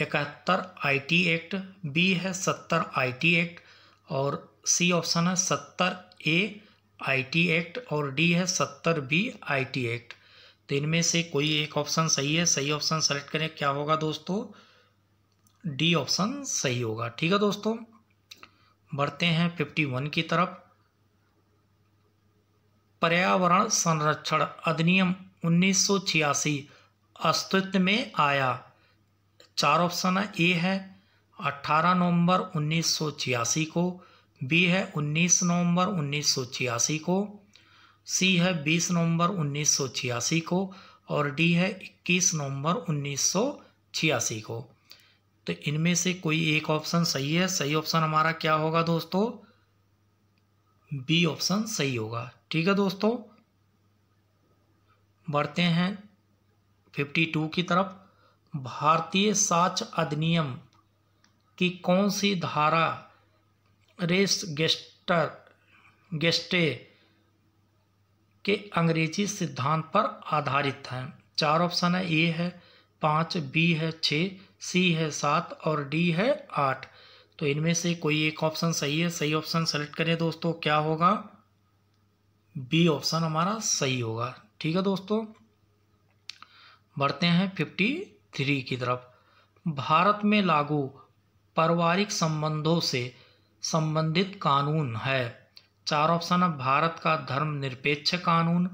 Speaker 1: इकहत्तर आईटी एक्ट बी है सत्तर आईटी एक्ट और सी ऑप्शन है सत्तर ए आईटी एक्ट और डी है सत्तर बी आईटी एक्ट तो इनमें से कोई एक ऑप्शन सही है सही ऑप्शन सेलेक्ट करें क्या होगा दोस्तों डी ऑप्शन सही होगा ठीक है दोस्तों बढ़ते हैं फिफ्टी वन की तरफ पर्यावरण संरक्षण अधिनियम उन्नीस अस्तित्व में आया चार ऑप्शन ए है अट्ठारह नवंबर उन्नीस को बी है 19 नवंबर उन्नीस को सी है 20 नवंबर उन्नीस को और डी है 21 नवंबर उन्नीस को तो इनमें से कोई एक ऑप्शन सही है सही ऑप्शन हमारा क्या होगा दोस्तों बी ऑप्शन सही होगा ठीक है दोस्तों बढ़ते हैं 52 की तरफ भारतीय साक्ष अधिनियम की कौन सी धारा रेस गेस्टर गेस्टे के अंग्रेजी सिद्धांत पर आधारित हैं चार ऑप्शन है ए है पाँच बी है छः सी है सात और डी है आठ तो इनमें से कोई एक ऑप्शन सही है सही ऑप्शन सेलेक्ट करें दोस्तों क्या होगा बी ऑप्शन हमारा सही होगा ठीक है दोस्तों बढ़ते हैं फिफ्टी थ्री की तरफ भारत में लागू पारिवारिक संबंधों से संबंधित कानून है चार ऑप्शन है भारत का धर्मनिरपेक्ष कानून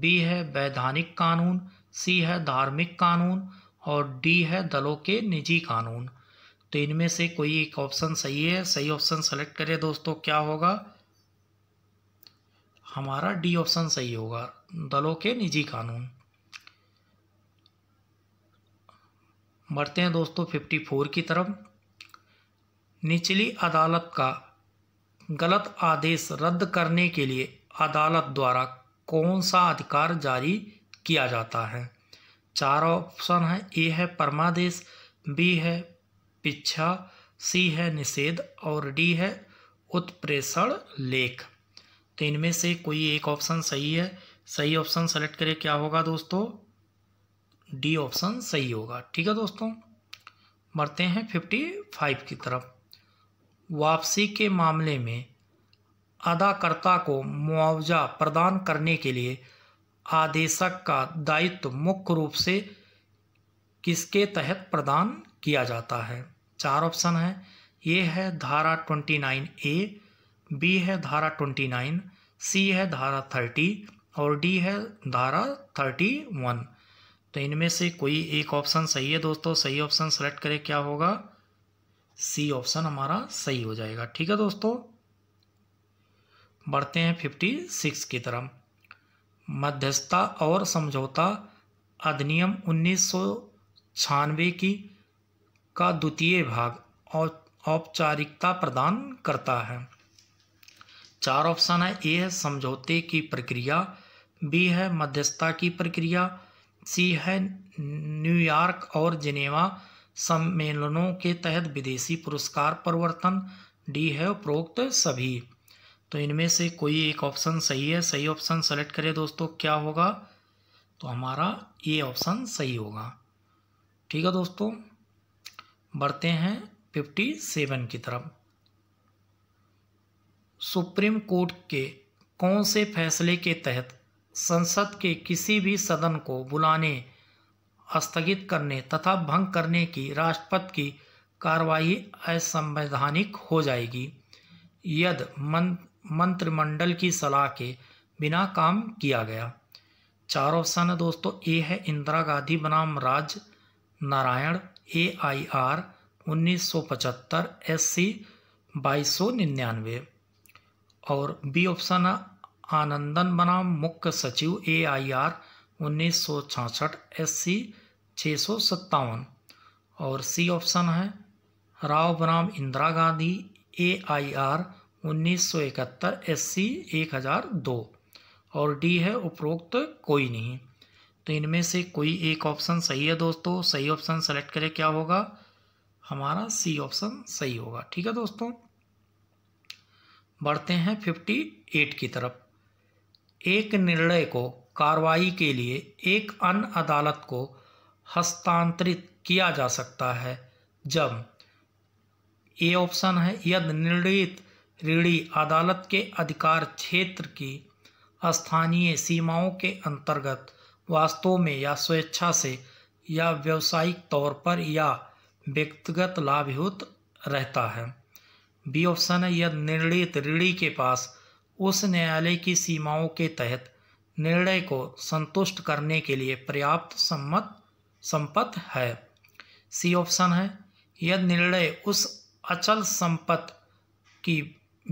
Speaker 1: बी है वैधानिक कानून सी है धार्मिक कानून और डी है दलों के निजी कानून तो इनमें से कोई एक ऑप्शन सही है सही ऑप्शन सेलेक्ट करें दोस्तों क्या होगा हमारा डी ऑप्शन सही होगा दलों के निजी कानून बढ़ते हैं दोस्तों 54 की तरफ निचली अदालत का गलत आदेश रद्द करने के लिए अदालत द्वारा कौन सा अधिकार जारी किया जाता है चार ऑप्शन है ए है परमादेश बी है पिछा सी है निषेध और डी है उत्प्रेषण लेख तो इनमें से कोई एक ऑप्शन सही है सही ऑप्शन सेलेक्ट करें क्या होगा दोस्तों डी ऑप्शन सही होगा ठीक है दोस्तों बढ़ते हैं फिफ्टी फाइव की तरफ वापसी के मामले में अदाकर्ता को मुआवजा प्रदान करने के लिए आदेशक का दायित्व मुख्य रूप से किसके तहत प्रदान किया जाता है चार ऑप्शन है ये है धारा ट्वेंटी नाइन ए बी है धारा ट्वेंटी नाइन सी है धारा थर्टी और डी है धारा थर्टी वन तो इनमें से कोई एक ऑप्शन सही है दोस्तों सही ऑप्शन सेलेक्ट करें क्या होगा सी ऑप्शन हमारा सही हो जाएगा ठीक है दोस्तों बढ़ते हैं फिफ्टी सिक्स की तरफ मध्यस्थता और समझौता अधिनियम उन्नीस की का द्वितीय भाग औपचारिकता प्रदान करता है चार ऑप्शन है ए है समझौते की प्रक्रिया बी है मध्यस्थता की प्रक्रिया सी है न्यूयॉर्क और जिनेवा सम्मेलनों के तहत विदेशी पुरस्कार परिवर्तन डी है उपरोक्त सभी तो इनमें से कोई एक ऑप्शन सही है सही ऑप्शन सेलेक्ट करें दोस्तों क्या होगा तो हमारा ये ऑप्शन सही होगा ठीक है दोस्तों बढ़ते हैं फिफ्टी सेवन की तरफ सुप्रीम कोर्ट के कौन से फैसले के तहत संसद के किसी भी सदन को बुलाने स्थगित करने तथा भंग करने की राष्ट्रपति की कार्रवाई असंवैधानिक हो जाएगी यद मंत्रिमंडल की सलाह के बिना काम किया गया चार ऑप्शन है दोस्तों ए है इंदिरा गांधी बनाम राज नारायण ए आई आर उन्नीस सौ पचहत्तर एस सी बाईस सौ निन्यानवे और बी ऑप्शन है आनंदन बनाम मुख्य सचिव ए आई आर उन्नीस सौ छाछठ एस सी छः सौ सत्तावन और सी ऑप्शन है राव बनाम Indira Gandhi A I R उन्नीस सौ इकहत्तर एस सी एक हज़ार दो और डी है उपरोक्त कोई नहीं तो इनमें से कोई एक ऑप्शन सही है दोस्तों सही ऑप्शन सेलेक्ट करें क्या होगा हमारा सी ऑप्शन सही होगा ठीक है दोस्तों बढ़ते हैं फिफ्टी एट की तरफ एक निर्णय को कार्रवाई के लिए एक अन्य अदालत को हस्तांतरित किया जा सकता है जब ए ऑप्शन है यदि निर्णित ऋणी अदालत के अधिकार क्षेत्र की स्थानीय सीमाओं के अंतर्गत वास्तव में या स्वेच्छा से या व्यावसायिक तौर पर या व्यक्तिगत लाभयुक्त रहता है बी ऑप्शन है यदि निर्णित ऋणी के पास उस न्यायालय की सीमाओं के तहत निर्णय को संतुष्ट करने के लिए पर्याप्त सम्मत संपत्त है सी ऑप्शन है यह निर्णय उस अचल संपत्त की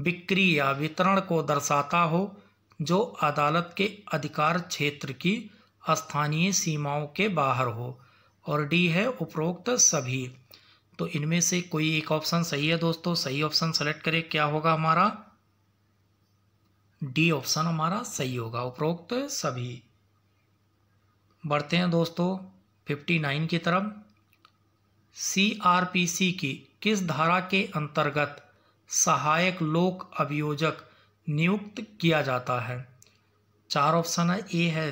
Speaker 1: बिक्री या वितरण को दर्शाता हो जो अदालत के अधिकार क्षेत्र की स्थानीय सीमाओं के बाहर हो और डी है उपरोक्त सभी तो इनमें से कोई एक ऑप्शन सही है दोस्तों सही ऑप्शन सेलेक्ट करें क्या होगा हमारा डी ऑप्शन हमारा सही होगा उपरोक्त सभी बढ़ते हैं दोस्तों फिफ्टी नाइन की तरफ सीआरपीसी की किस धारा के अंतर्गत सहायक लोक अभियोजक नियुक्त किया जाता है चार ऑप्शन है ए है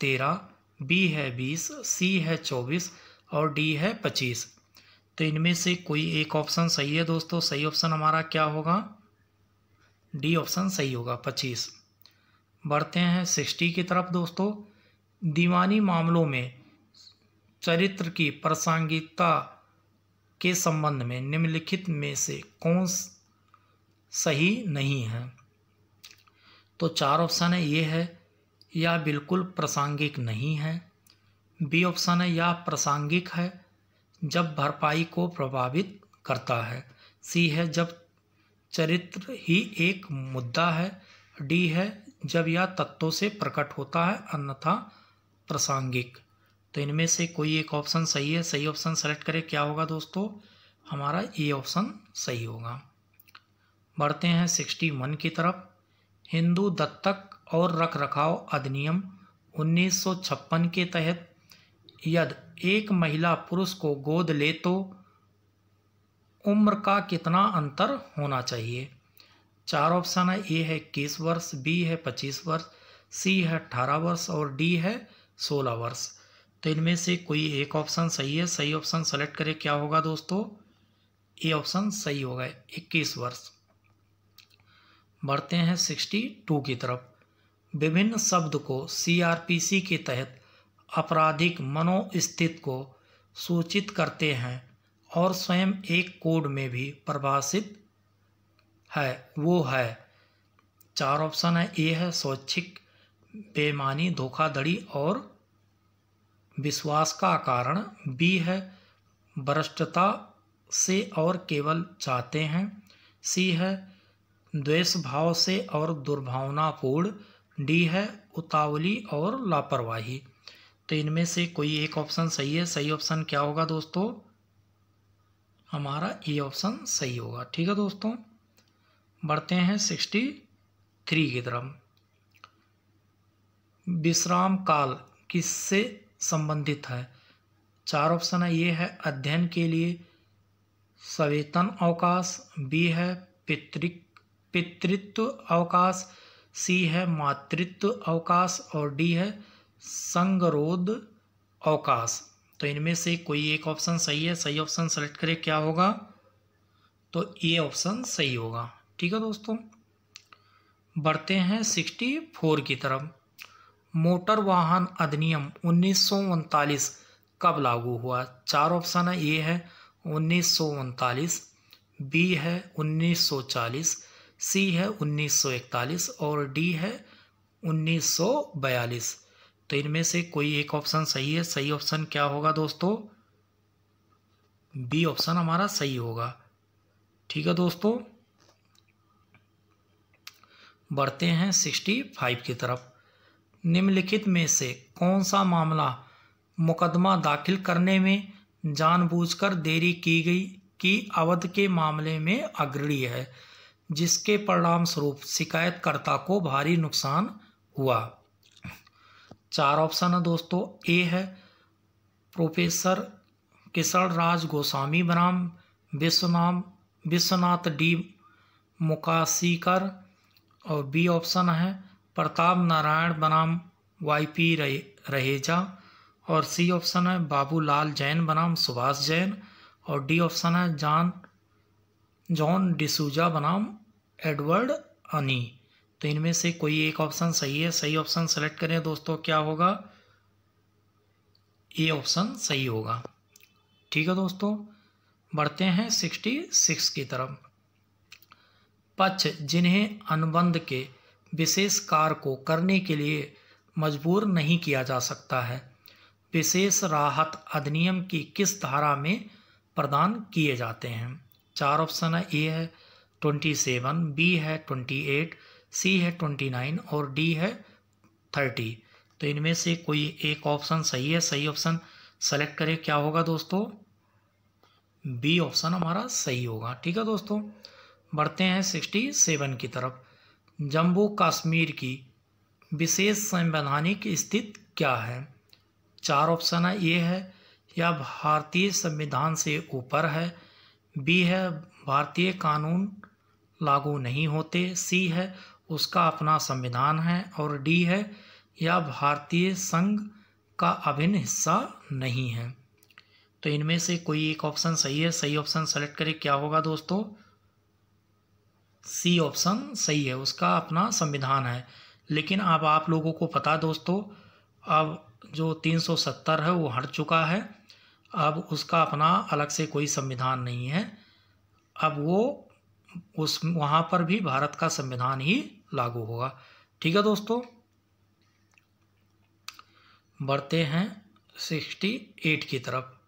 Speaker 1: तेरह बी है बीस सी है चौबीस और डी है पच्चीस तो इनमें से कोई एक ऑप्शन सही है दोस्तों सही ऑप्शन हमारा क्या होगा डी ऑप्शन सही होगा पच्चीस बढ़ते हैं सिक्सटी की तरफ दोस्तों दीवानी मामलों में चरित्र की प्रासंगिकता के संबंध में निम्नलिखित में से कौन सही नहीं है तो चार ऑप्शन है ये है या बिल्कुल प्रासंगिक नहीं है बी ऑप्शन है या प्रासंगिक है जब भरपाई को प्रभावित करता है सी है जब चरित्र ही एक मुद्दा है डी है जब यह तत्वों से प्रकट होता है अन्यथा प्रासंगिक तो इनमें से कोई एक ऑप्शन सही है सही ऑप्शन सेलेक्ट करें क्या होगा दोस्तों हमारा ये ऑप्शन सही होगा बढ़ते हैं सिक्सटी वन की तरफ हिंदू दत्तक और रख रखाव अधिनियम 1956 के तहत यदि एक महिला पुरुष को गोद ले तो उम्र का कितना अंतर होना चाहिए चार ऑप्शन है ए है इक्कीस वर्ष बी है पच्चीस वर्ष सी है अठारह वर्ष और डी है सोलह वर्ष तो इनमें से कोई एक ऑप्शन सही है सही ऑप्शन सेलेक्ट करें क्या होगा दोस्तों ए ऑप्शन सही होगा इक्कीस वर्ष बढ़ते हैं सिक्सटी टू की तरफ विभिन्न शब्द को सीआरपीसी के तहत आपराधिक मनोस्थित को सूचित करते हैं और स्वयं एक कोड में भी प्रभाषित है वो है चार ऑप्शन है ए है स्वैच्छिक बेमानी धोखाधड़ी और विश्वास का कारण बी है भ्रष्टता से और केवल चाहते हैं सी है द्वेष भाव से और दुर्भावनापूर्ण डी है उतावली और लापरवाही तो इनमें से कोई एक ऑप्शन सही है सही ऑप्शन क्या होगा दोस्तों हमारा ए ऑप्शन सही होगा ठीक है दोस्तों बढ़ते हैं सिक्सटी थ्री की तरफ विश्राम काल किससे संबंधित है चार ऑप्शन है ये है अध्ययन के लिए सवेतन अवकाश बी है पितृक पितृत्व अवकाश सी है मातृत्व अवकाश और डी है संगरोध अवकाश तो इनमें से कोई एक ऑप्शन सही है सही ऑप्शन सेलेक्ट करें क्या होगा तो ए ऑप्शन सही होगा ठीक है दोस्तों बढ़ते हैं सिक्सटी फोर की तरफ मोटर वाहन अधिनियम उन्नीस कब लागू हुआ चार ऑप्शन है ए है उन्नीस बी है 1940 सी है 1941 और डी है 1942 तो इनमें से कोई एक ऑप्शन सही है सही ऑप्शन क्या होगा दोस्तों बी ऑप्शन हमारा सही होगा ठीक है दोस्तों बढ़ते हैं सिक्सटी फाइव की तरफ निम्नलिखित में से कौन सा मामला मुकदमा दाखिल करने में जानबूझकर देरी की गई की अवध के मामले में अग्रणी है जिसके परिणाम स्वरूप शिकायतकर्ता को भारी नुकसान हुआ चार ऑप्शन है दोस्तों ए है प्रोफेसर किशन राज गोस्वामी बनाम विश्वनाम विश्वनाथ डी मुकाशीकर और बी ऑप्शन है प्रताप नारायण बनाम वाई पी रहे, रहेजा और सी ऑप्शन है बाबूलाल जैन बनाम सुभाष जैन और डी ऑप्शन है जॉन जॉन डिसूजा बनाम एडवर्ड अनी तो इनमें से कोई एक ऑप्शन सही है सही ऑप्शन सेलेक्ट करें दोस्तों क्या होगा ए ऑप्शन सही होगा ठीक है दोस्तों बढ़ते हैं सिक्सटी सिक्स की तरफ पक्ष जिन्हें अनुबंध के विशेष कार्य को करने के लिए मजबूर नहीं किया जा सकता है विशेष राहत अधिनियम की किस धारा में प्रदान किए जाते हैं चार ऑप्शन है ए है ट्वेंटी सेवन बी है ट्वेंटी एट सी है ट्वेंटी नाइन और डी है थर्टी तो इनमें से कोई एक ऑप्शन सही है सही ऑप्शन सेलेक्ट करें क्या होगा दोस्तों बी ऑप्शन हमारा सही होगा ठीक है दोस्तों बढ़ते हैं सिक्सटी सेवन की तरफ जम्मू कश्मीर की विशेष संवैधानिक स्थिति क्या है चार ऑप्शन है ए है या भारतीय संविधान से ऊपर है बी है भारतीय कानून लागू नहीं होते सी है उसका अपना संविधान है और डी है या भारतीय संघ का अभिन्न हिस्सा नहीं है तो इनमें से कोई एक ऑप्शन सही है सही ऑप्शन सेलेक्ट करें क्या होगा दोस्तों सी ऑप्शन सही है उसका अपना संविधान है लेकिन अब आप लोगों को पता दोस्तों अब जो 370 है वो हट चुका है अब उसका अपना अलग से कोई संविधान नहीं है अब वो उस वहाँ पर भी भारत का संविधान ही लागू होगा ठीक है दोस्तों बढ़ते हैं सिक्सटी एट की तरफ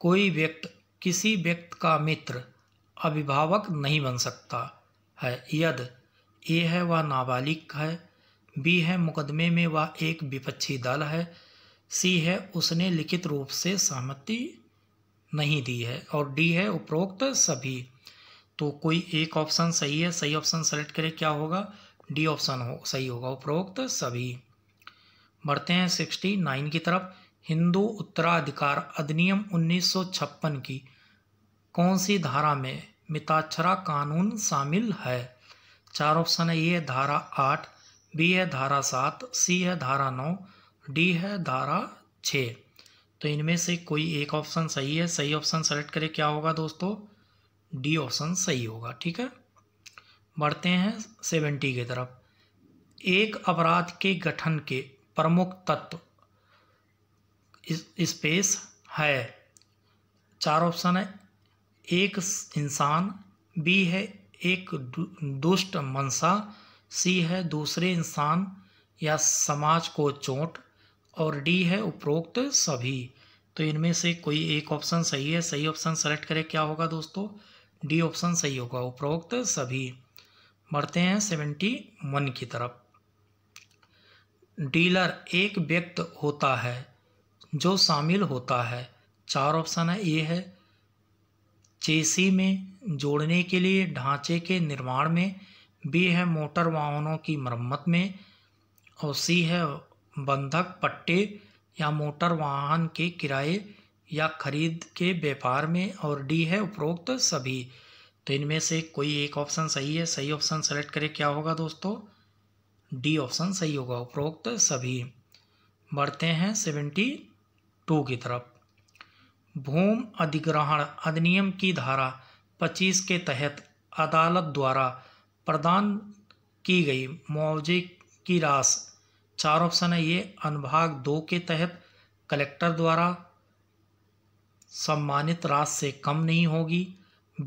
Speaker 1: कोई व्यक्ति किसी व्यक्ति का मित्र अभिभावक नहीं बन सकता है यद ए है वह नाबालिग है बी है मुकदमे में वह एक विपक्षी दल है सी है उसने लिखित रूप से सहमति नहीं दी है और डी है उपरोक्त सभी तो कोई एक ऑप्शन सही है सही ऑप्शन सेलेक्ट करें क्या होगा डी ऑप्शन हो सही होगा उपरोक्त सभी बढ़ते हैं सिक्सटी नाइन की तरफ हिंदू उत्तराधिकार अधिनियम 1956 की कौन सी धारा में मिताक्षरा कानून शामिल है चार ऑप्शन है ये धारा आठ बी है धारा सात सी है धारा नौ डी है धारा छः तो इनमें से कोई एक ऑप्शन सही है सही ऑप्शन सेलेक्ट करें क्या होगा दोस्तों डी ऑप्शन सही होगा ठीक है बढ़ते हैं सेवेंटी की तरफ एक अपराध के गठन के प्रमुख तत्व इस, स्पेस है चार ऑप्शन है एक इंसान बी है एक दुष्ट मनसा सी है दूसरे इंसान या समाज को चोट और डी है उपरोक्त सभी तो इनमें से कोई एक ऑप्शन सही है सही ऑप्शन सेलेक्ट करें क्या होगा दोस्तों डी ऑप्शन सही होगा उपरोक्त सभी बढ़ते हैं सेवेंटी वन की तरफ डीलर एक व्यक्त होता है जो शामिल होता है चार ऑप्शन है ए है चेसी में जोड़ने के लिए ढांचे के निर्माण में बी है मोटर वाहनों की मरम्मत में और सी है बंधक पट्टे या मोटर वाहन के किराए या खरीद के व्यापार में और डी है उपरोक्त सभी तो इनमें से कोई एक ऑप्शन सही है सही ऑप्शन सेलेक्ट करें क्या होगा दोस्तों डी ऑप्शन सही होगा उपरोक्त सभी बढ़ते हैं सेवेंटी टू की तरफ भूम अधिग्रहण अधिनियम की धारा पच्चीस के तहत अदालत द्वारा प्रदान की गई मुआवजे की राश चार ऑप्शन है ये अनुभाग दो के तहत कलेक्टर द्वारा सम्मानित राशि से कम नहीं होगी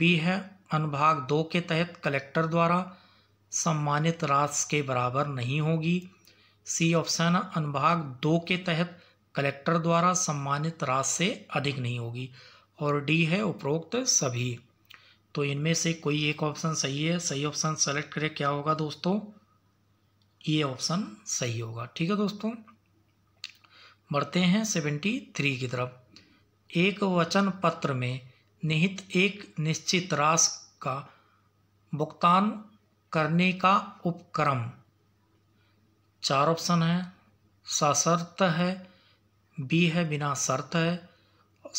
Speaker 1: बी है अनुभाग दो के तहत कलेक्टर द्वारा सम्मानित राशि के बराबर नहीं होगी सी ऑप्शन अनुभाग दो के तहत कलेक्टर द्वारा सम्मानित राशि से अधिक नहीं होगी और डी है उपरोक्त सभी तो इनमें से कोई एक ऑप्शन सही है सही ऑप्शन सेलेक्ट करें क्या होगा दोस्तों ये ऑप्शन सही होगा ठीक है दोस्तों बढ़ते हैं सेवेंटी थ्री की तरफ एक वचन पत्र में निहित एक निश्चित राशि का भुगतान करने का उपक्रम चार ऑप्शन है सशर्त है बी है बिना शर्त है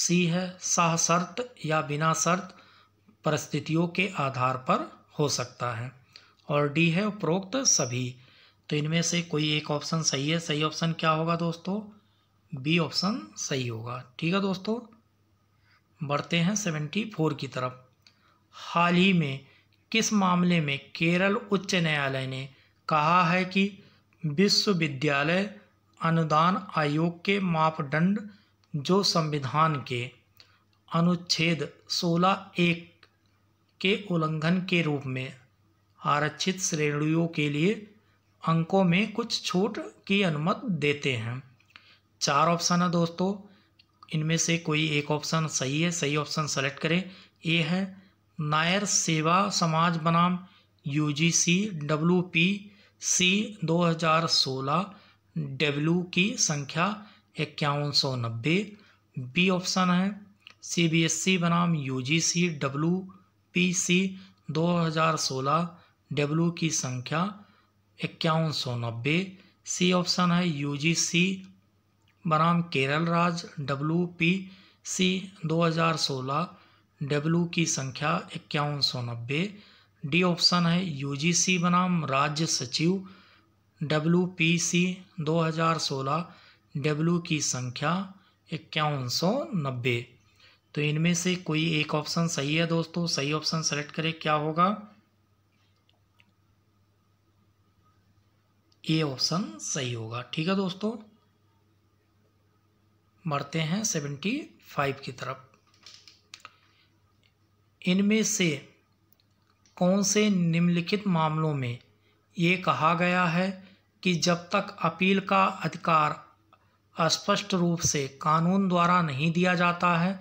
Speaker 1: सी है सह शर्त या बिना शर्त परिस्थितियों के आधार पर हो सकता है और डी है उपरोक्त सभी तो इनमें से कोई एक ऑप्शन सही है सही ऑप्शन क्या होगा दोस्तों बी ऑप्शन सही होगा ठीक है दोस्तों बढ़ते हैं सेवेंटी फोर की तरफ हाल ही में किस मामले में केरल उच्च न्यायालय ने कहा है कि विश्वविद्यालय अनुदान आयोग के मापदंड जो संविधान के अनुच्छेद सोलह एक के उल्लंघन के रूप में आरक्षित श्रेणियों के लिए अंकों में कुछ छूट की अनुमति देते हैं चार ऑप्शन है दोस्तों इनमें से कोई एक ऑप्शन सही है सही ऑप्शन सेलेक्ट करें ए है नायर सेवा समाज बनाम U G C W P C दो हज़ार सोलह डब्ल्यू की संख्या इक्यावन सौ नब्बे बी ऑप्शन है सी बी एस सी बनाम U G C W P C दो हज़ार सोलह डब्ल्यू की संख्या इक्यावन सौ नब्बे सी ऑप्शन है यू जी सी बनाम केरल राज्य डब्ल्यू पी सी सोलह डब्ल्यू की संख्या इक्यावन सौ नब्बे डी ऑप्शन है यूजीसी बनाम राज्य सचिव डब्ल्यू पी सी सोलह डब्ल्यू की संख्या इक्यावन सौ नब्बे तो इनमें से कोई एक ऑप्शन सही है दोस्तों सही ऑप्शन सेलेक्ट करें क्या होगा ये ऑप्शन सही होगा ठीक है दोस्तों बढ़ते हैं सेवेंटी फाइव की तरफ इनमें से कौन से निम्नलिखित मामलों में ये कहा गया है कि जब तक अपील का अधिकार स्पष्ट रूप से कानून द्वारा नहीं दिया जाता है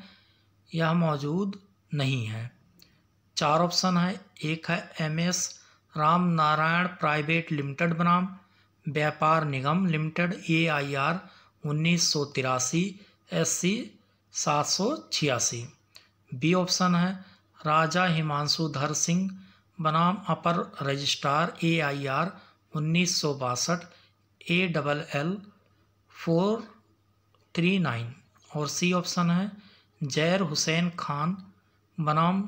Speaker 1: यह मौजूद नहीं है चार ऑप्शन है एक है M S Ram Narayan private limited बनाम व्यापार निगम लिमिटेड ए आई आर उन्नीस सौ तिरासी एस सात सौ छियासी बी ऑप्शन है राजा हिमांशुधर सिंह बनाम अपर रजिस्ट्रार ए आई आर उन्नीस सौ बासठ A double L four three nine और सी ऑप्शन है जैर हुसैन खान बनाम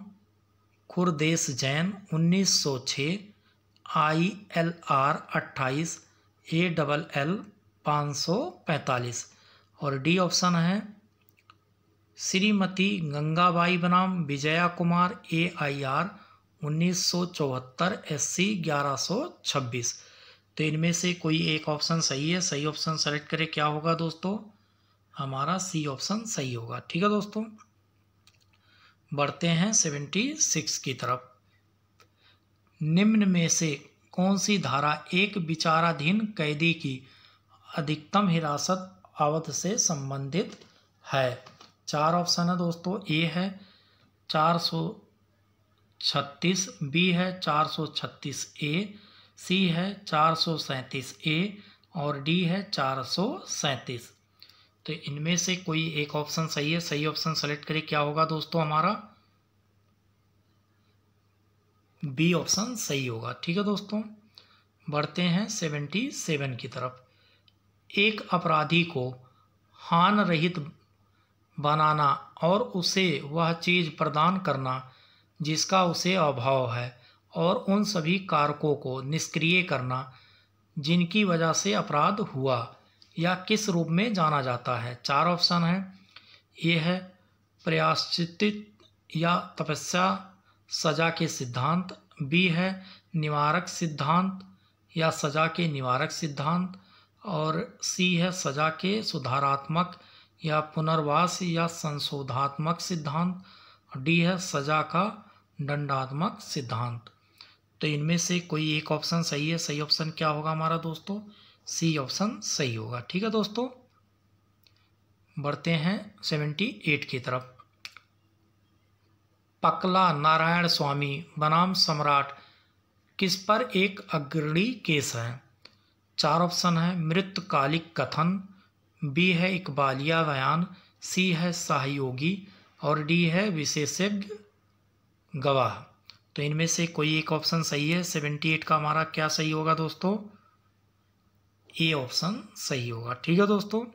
Speaker 1: खुरदेश जैन उन्नीस सौ छः आई एल आर अट्ठाईस ए डबल एल पाँच सौ पैंतालीस और डी ऑप्शन है श्रीमती गंगाबाई बनाम Vijaya Kumar A I R उन्नीस सौ चौहत्तर एस सी ग्यारह सौ छब्बीस तो इनमें से कोई एक ऑप्शन सही है सही ऑप्शन सेलेक्ट करें क्या होगा दोस्तों हमारा सी ऑप्शन सही होगा ठीक है दोस्तों बढ़ते हैं सेवेंटी सिक्स की तरफ निम्न में से कौन सी धारा एक विचाराधीन कैदी की अधिकतम हिरासत अवध से संबंधित है चार ऑप्शन है दोस्तों ए है चार सौ छत्तीस बी है चार सौ छत्तीस ए सी है चार सौ सैंतीस ए और डी है चार सौ सैंतीस तो इनमें से कोई एक ऑप्शन सही है सही ऑप्शन सेलेक्ट करें क्या होगा दोस्तों हमारा बी ऑप्शन सही होगा ठीक है दोस्तों बढ़ते हैं सेवेंटी सेवन की तरफ एक अपराधी को हान रहित बनाना और उसे वह चीज़ प्रदान करना जिसका उसे अभाव है और उन सभी कारकों को निष्क्रिय करना जिनकी वजह से अपराध हुआ या किस रूप में जाना जाता है चार ऑप्शन है ये है प्रयाश्चित या तपस्या सजा के सिद्धांत बी है निवारक सिद्धांत या सजा के निवारक सिद्धांत और सी है सजा के सुधारात्मक या पुनर्वास या संशोधात्मक सिद्धांत डी है सजा का दंडात्मक सिद्धांत तो इनमें से कोई एक ऑप्शन सही है सही ऑप्शन क्या होगा हमारा दोस्तों सी ऑप्शन सही होगा ठीक है दोस्तों बढ़ते हैं सेवेंटी एट की तरफ पकला नारायण स्वामी बनाम सम्राट किस पर एक अग्रणी केस है चार ऑप्शन है मृतकालिक कथन बी है इकबालिया बयान सी है सहयोगी और डी है विशेषज्ञ गवाह तो इनमें से कोई एक ऑप्शन सही है सेवेंटी एट का हमारा क्या सही होगा दोस्तों ए ऑप्शन सही होगा ठीक है दोस्तों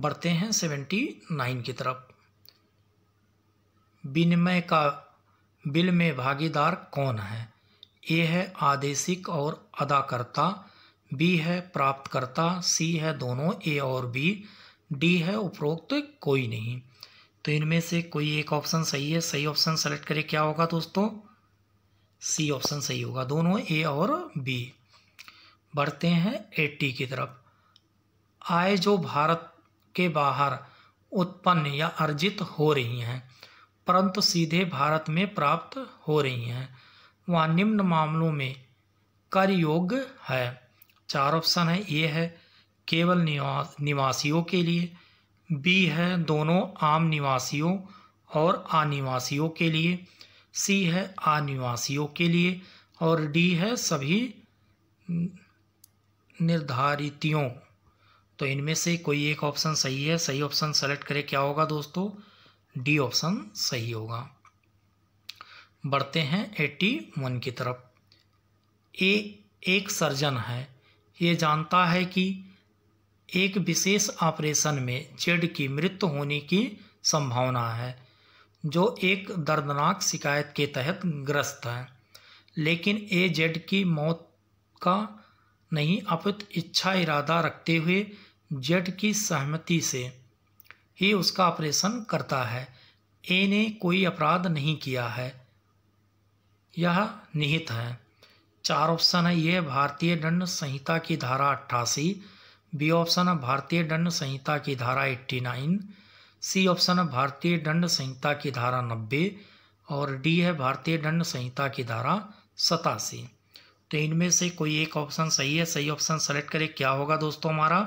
Speaker 1: बढ़ते हैं सेवेंटी नाइन की तरफ विनिमय का बिल में भागीदार कौन है ए है आदेशिक और अदाकर्ता बी है प्राप्तकर्ता सी है दोनों ए और बी डी है उपरोक्त तो कोई नहीं तो इनमें से कोई एक ऑप्शन सही है सही ऑप्शन सेलेक्ट करें क्या होगा दोस्तों सी ऑप्शन सही होगा दोनों ए और बी बढ़ते हैं एटी की तरफ आय जो भारत के बाहर उत्पन्न या अर्जित हो रही हैं परंतु सीधे भारत में प्राप्त हो रही हैं व निम्न मामलों में कर योग्य है चार ऑप्शन है ए है केवल निवा निवासियों के लिए बी है दोनों आम निवासियों और अनिवासियों के लिए सी है अनिवासियों के लिए और डी है सभी निर्धारितियों तो इनमें से कोई एक ऑप्शन सही है सही ऑप्शन सेलेक्ट करें क्या होगा दोस्तों डी ऑप्शन सही होगा बढ़ते हैं एट्टी वन की तरफ ए एक सर्जन है ये जानता है कि एक विशेष ऑपरेशन में जेड की मृत्यु होने की संभावना है जो एक दर्दनाक शिकायत के तहत ग्रस्त है लेकिन ए जेड की मौत का नहीं अपित इच्छा इरादा रखते हुए जेड की सहमति से ही उसका ऑपरेशन करता है ए ने कोई अपराध नहीं किया है यह निहित है चार ऑप्शन है ये भारतीय दंड संहिता की धारा अट्ठासी बी ऑप्शन है भारतीय दंड संहिता की धारा एट्टी नाइन सी ऑप्शन है भारतीय दंड संहिता की धारा नब्बे और डी है भारतीय दंड संहिता की धारा सतासी तो इनमें से कोई एक ऑप्शन सही है सही ऑप्शन सेलेक्ट करें क्या होगा दोस्तों हमारा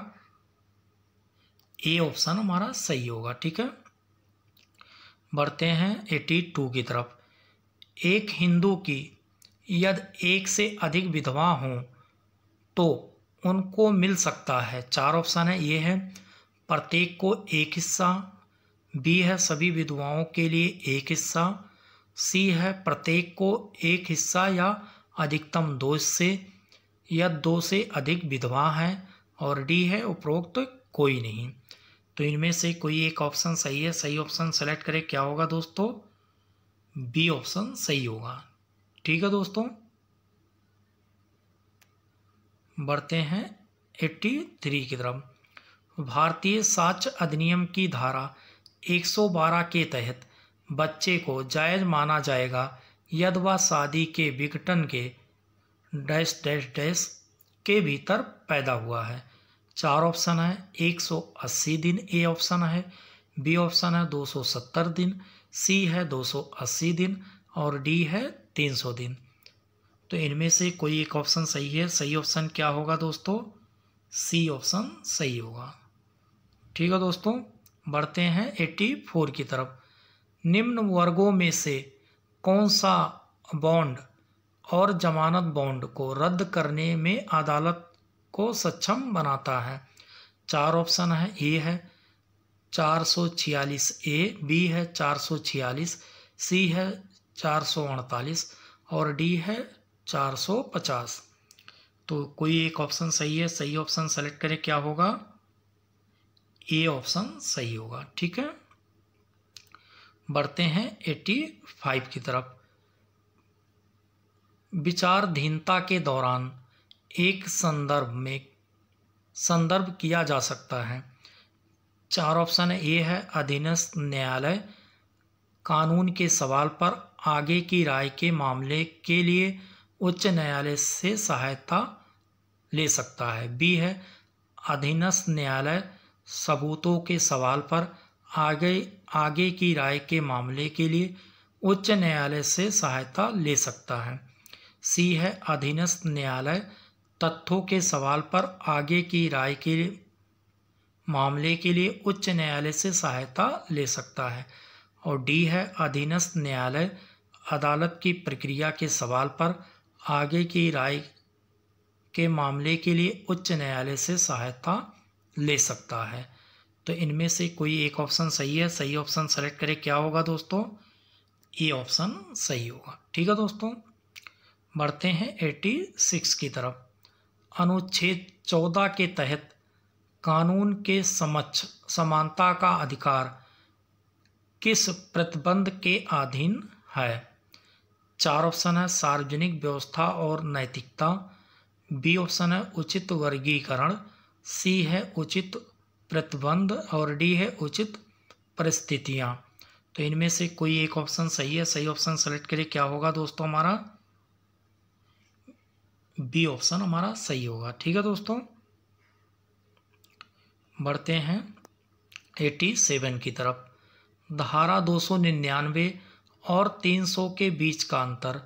Speaker 1: ए ऑप्शन हमारा सही होगा ठीक है बढ़ते हैं एटी टू की तरफ एक हिंदू की यदि एक से अधिक विधवा हों तो उनको मिल सकता है चार ऑप्शन है ये है प्रत्येक को एक हिस्सा बी है सभी विधवाओं के लिए एक हिस्सा सी है प्रत्येक को एक हिस्सा या अधिकतम दो हिस्से या दो से अधिक विधवा हैं और डी है उपरोक्त तो कोई नहीं तो इनमें से कोई एक ऑप्शन सही है सही ऑप्शन सेलेक्ट करें क्या होगा दोस्तों बी ऑप्शन सही होगा ठीक है दोस्तों बढ़ते हैं एट्टी थ्री की तरफ भारतीय साक्ष्य अधिनियम की धारा 112 के तहत बच्चे को जायज माना जाएगा यद वह शादी के विघटन के डैश डैश डैश के भीतर पैदा हुआ है चार ऑप्शन है 180 दिन ए ऑप्शन है बी ऑप्शन है 270 दिन सी है 280 दिन और डी है 300 दिन तो इनमें से कोई एक ऑप्शन सही है सही ऑप्शन क्या होगा दोस्तों सी ऑप्शन सही होगा ठीक है दोस्तों बढ़ते हैं 84 की तरफ निम्न वर्गों में से कौन सा बॉन्ड और जमानत बॉन्ड को रद्द करने में अदालत को सक्षम बनाता है चार ऑप्शन है ए है चार सौ छियालीस ए बी है चार सौ छियालीस सी है चार सौ अड़तालीस और डी है चार सौ पचास तो कोई एक ऑप्शन सही है सही ऑप्शन सेलेक्ट करें क्या होगा ए ऑप्शन सही होगा ठीक है बढ़ते हैं एट्टी फाइव की तरफ विचारधीनता के दौरान एक संदर्भ में संदर्भ किया जा सकता है चार ऑप्शन है ए है अधीनस्थ न्यायालय कानून के सवाल पर आगे की राय के मामले के लिए उच्च न्यायालय से सहायता ले सकता है बी है अधीनस्थ न्यायालय सबूतों के सवाल पर आगे आगे की राय के मामले के लिए उच्च न्यायालय से सहायता ले सकता है सी है अधीनस्थ न्यायालय तथ्यों के सवाल पर आगे की राय के मामले के लिए उच्च न्यायालय से सहायता ले सकता है और डी है अधीनस्थ न्यायालय अदालत की प्रक्रिया के सवाल पर आगे की राय के मामले के लिए उच्च न्यायालय से सहायता ले सकता है तो इनमें से कोई एक ऑप्शन सही है सही ऑप्शन सेलेक्ट करें क्या होगा दोस्तों ये ऑप्शन सही होगा ठीक है दोस्तों बढ़ते हैं एट्टी सिक्स की तरफ अनुच्छेद चौदह के तहत कानून के समक्ष समानता का अधिकार किस प्रतिबंध के अधीन है चार ऑप्शन है सार्वजनिक व्यवस्था और नैतिकता बी ऑप्शन है उचित वर्गीकरण सी है उचित प्रतिबंध और डी है उचित परिस्थितियाँ तो इनमें से कोई एक ऑप्शन सही है सही ऑप्शन सेलेक्ट करिए क्या होगा दोस्तों हमारा बी ऑप्शन हमारा सही होगा ठीक है दोस्तों बढ़ते हैं एटी सेवन की तरफ धारा दो सौ निन्यानवे और तीन सौ के बीच का अंतर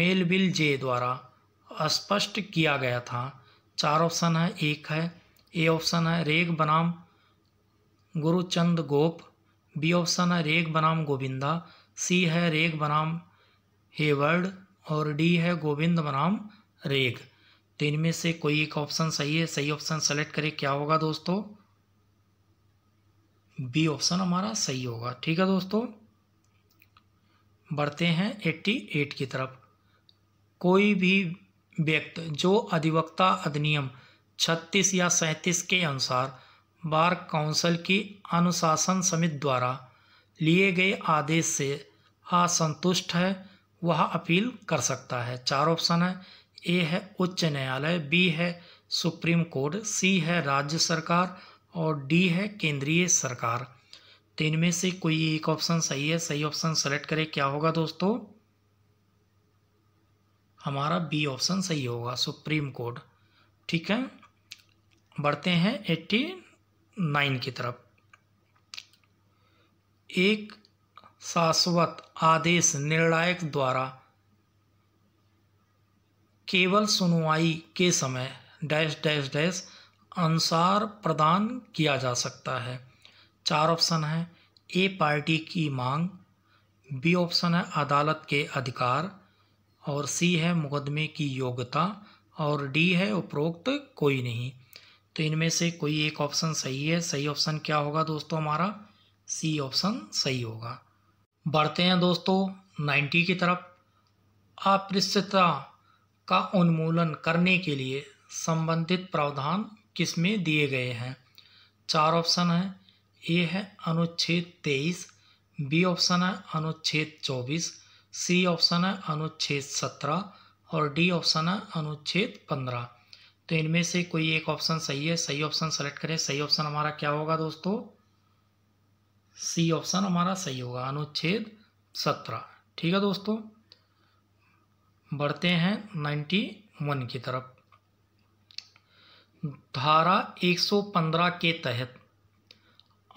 Speaker 1: मेलविल जे द्वारा स्पष्ट किया गया था चार ऑप्शन है एक है ए ऑप्शन है रेग बनाम गुरुचंद गोप बी ऑप्शन है रेग बनाम गोविंदा सी है रेग बनाम हेवर्ड और डी है गोविंद बनाम रेग तो इनमें से कोई एक ऑप्शन सही है सही ऑप्शन सेलेक्ट करें क्या होगा दोस्तों बी ऑप्शन हमारा सही होगा ठीक है दोस्तों बढ़ते हैं एट्टी एट की तरफ कोई भी व्यक्ति जो अधिवक्ता अधिनियम छत्तीस या सैंतीस के अनुसार बार काउंसिल की अनुशासन समिति द्वारा लिए गए आदेश से असंतुष्ट है वह अपील कर सकता है चार ऑप्शन है ए है उच्च न्यायालय बी है सुप्रीम कोर्ट सी है राज्य सरकार और डी है केंद्रीय सरकार तीन तो में से कोई एक ऑप्शन सही है सही ऑप्शन सेलेक्ट करें क्या होगा दोस्तों हमारा बी ऑप्शन सही होगा सुप्रीम कोर्ट ठीक है बढ़ते हैं एट्टी नाइन की तरफ एक शाश्वत आदेश निर्णायक द्वारा केवल सुनवाई के समय डैश डैश डैश अनुसार प्रदान किया जा सकता है चार ऑप्शन है ए पार्टी की मांग बी ऑप्शन है अदालत के अधिकार और सी है मुकदमे की योग्यता और डी है उपरोक्त कोई नहीं तो इनमें से कोई एक ऑप्शन सही है सही ऑप्शन क्या होगा दोस्तों हमारा सी ऑप्शन सही होगा बढ़ते हैं दोस्तों नाइन्टी की तरफ अपृश्यता का उन्मूलन करने के लिए संबंधित प्रावधान किसमें दिए गए हैं चार ऑप्शन हैं ए है अनुच्छेद तेईस बी ऑप्शन है अनुच्छेद चौबीस सी ऑप्शन है अनुच्छेद सत्रह और डी ऑप्शन है अनुच्छेद पंद्रह तो इनमें से कोई एक ऑप्शन सही है सही ऑप्शन सेलेक्ट करें सही ऑप्शन हमारा क्या होगा दोस्तों सी ऑप्शन हमारा सही होगा अनुच्छेद सत्रह ठीक है दोस्तों बढ़ते हैं नाइन्टी वन की तरफ धारा एक सौ पंद्रह के तहत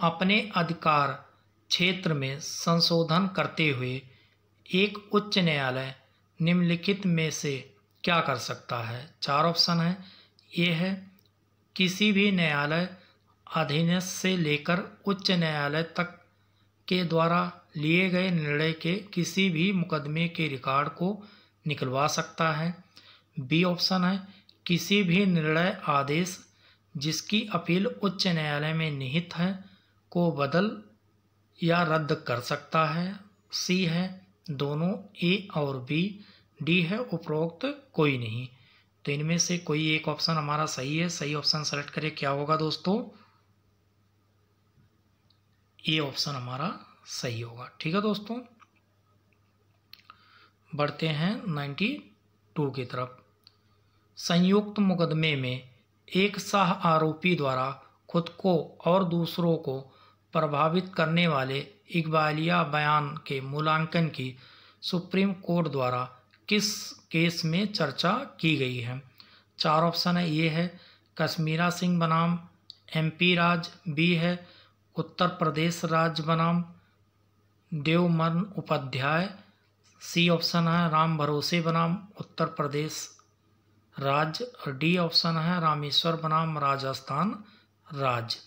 Speaker 1: अपने अधिकार क्षेत्र में संशोधन करते हुए एक उच्च न्यायालय निम्नलिखित में से क्या कर सकता है चार ऑप्शन है ये है किसी भी न्यायालय अधीन से लेकर उच्च न्यायालय तक के द्वारा लिए गए निर्णय के किसी भी मुकदमे के रिकॉर्ड को निकलवा सकता है बी ऑप्शन है किसी भी निर्णय आदेश जिसकी अपील उच्च न्यायालय में निहित है को बदल या रद्द कर सकता है सी है दोनों ए और बी डी है उपरोक्त कोई नहीं तो इनमें से कोई एक ऑप्शन हमारा सही है सही ऑप्शन सेलेक्ट करें क्या होगा दोस्तों ए ऑप्शन हमारा सही होगा ठीक है दोस्तों बढ़ते हैं नाइन्टी टू की तरफ संयुक्त मुकदमे में एक शाह आरोपी द्वारा खुद को और दूसरों को प्रभावित करने वाले इकबालिया बयान के मूल्यांकन की सुप्रीम कोर्ट द्वारा किस केस में चर्चा की गई है चार ऑप्शन है ये है कश्मीरा सिंह बनाम एमपी राज बी है उत्तर प्रदेश राज बनाम देवमन उपाध्याय सी ऑप्शन है राम भरोसे बनाम उत्तर प्रदेश राज्य और डी ऑप्शन है रामेश्वर बनाम राजस्थान राज्य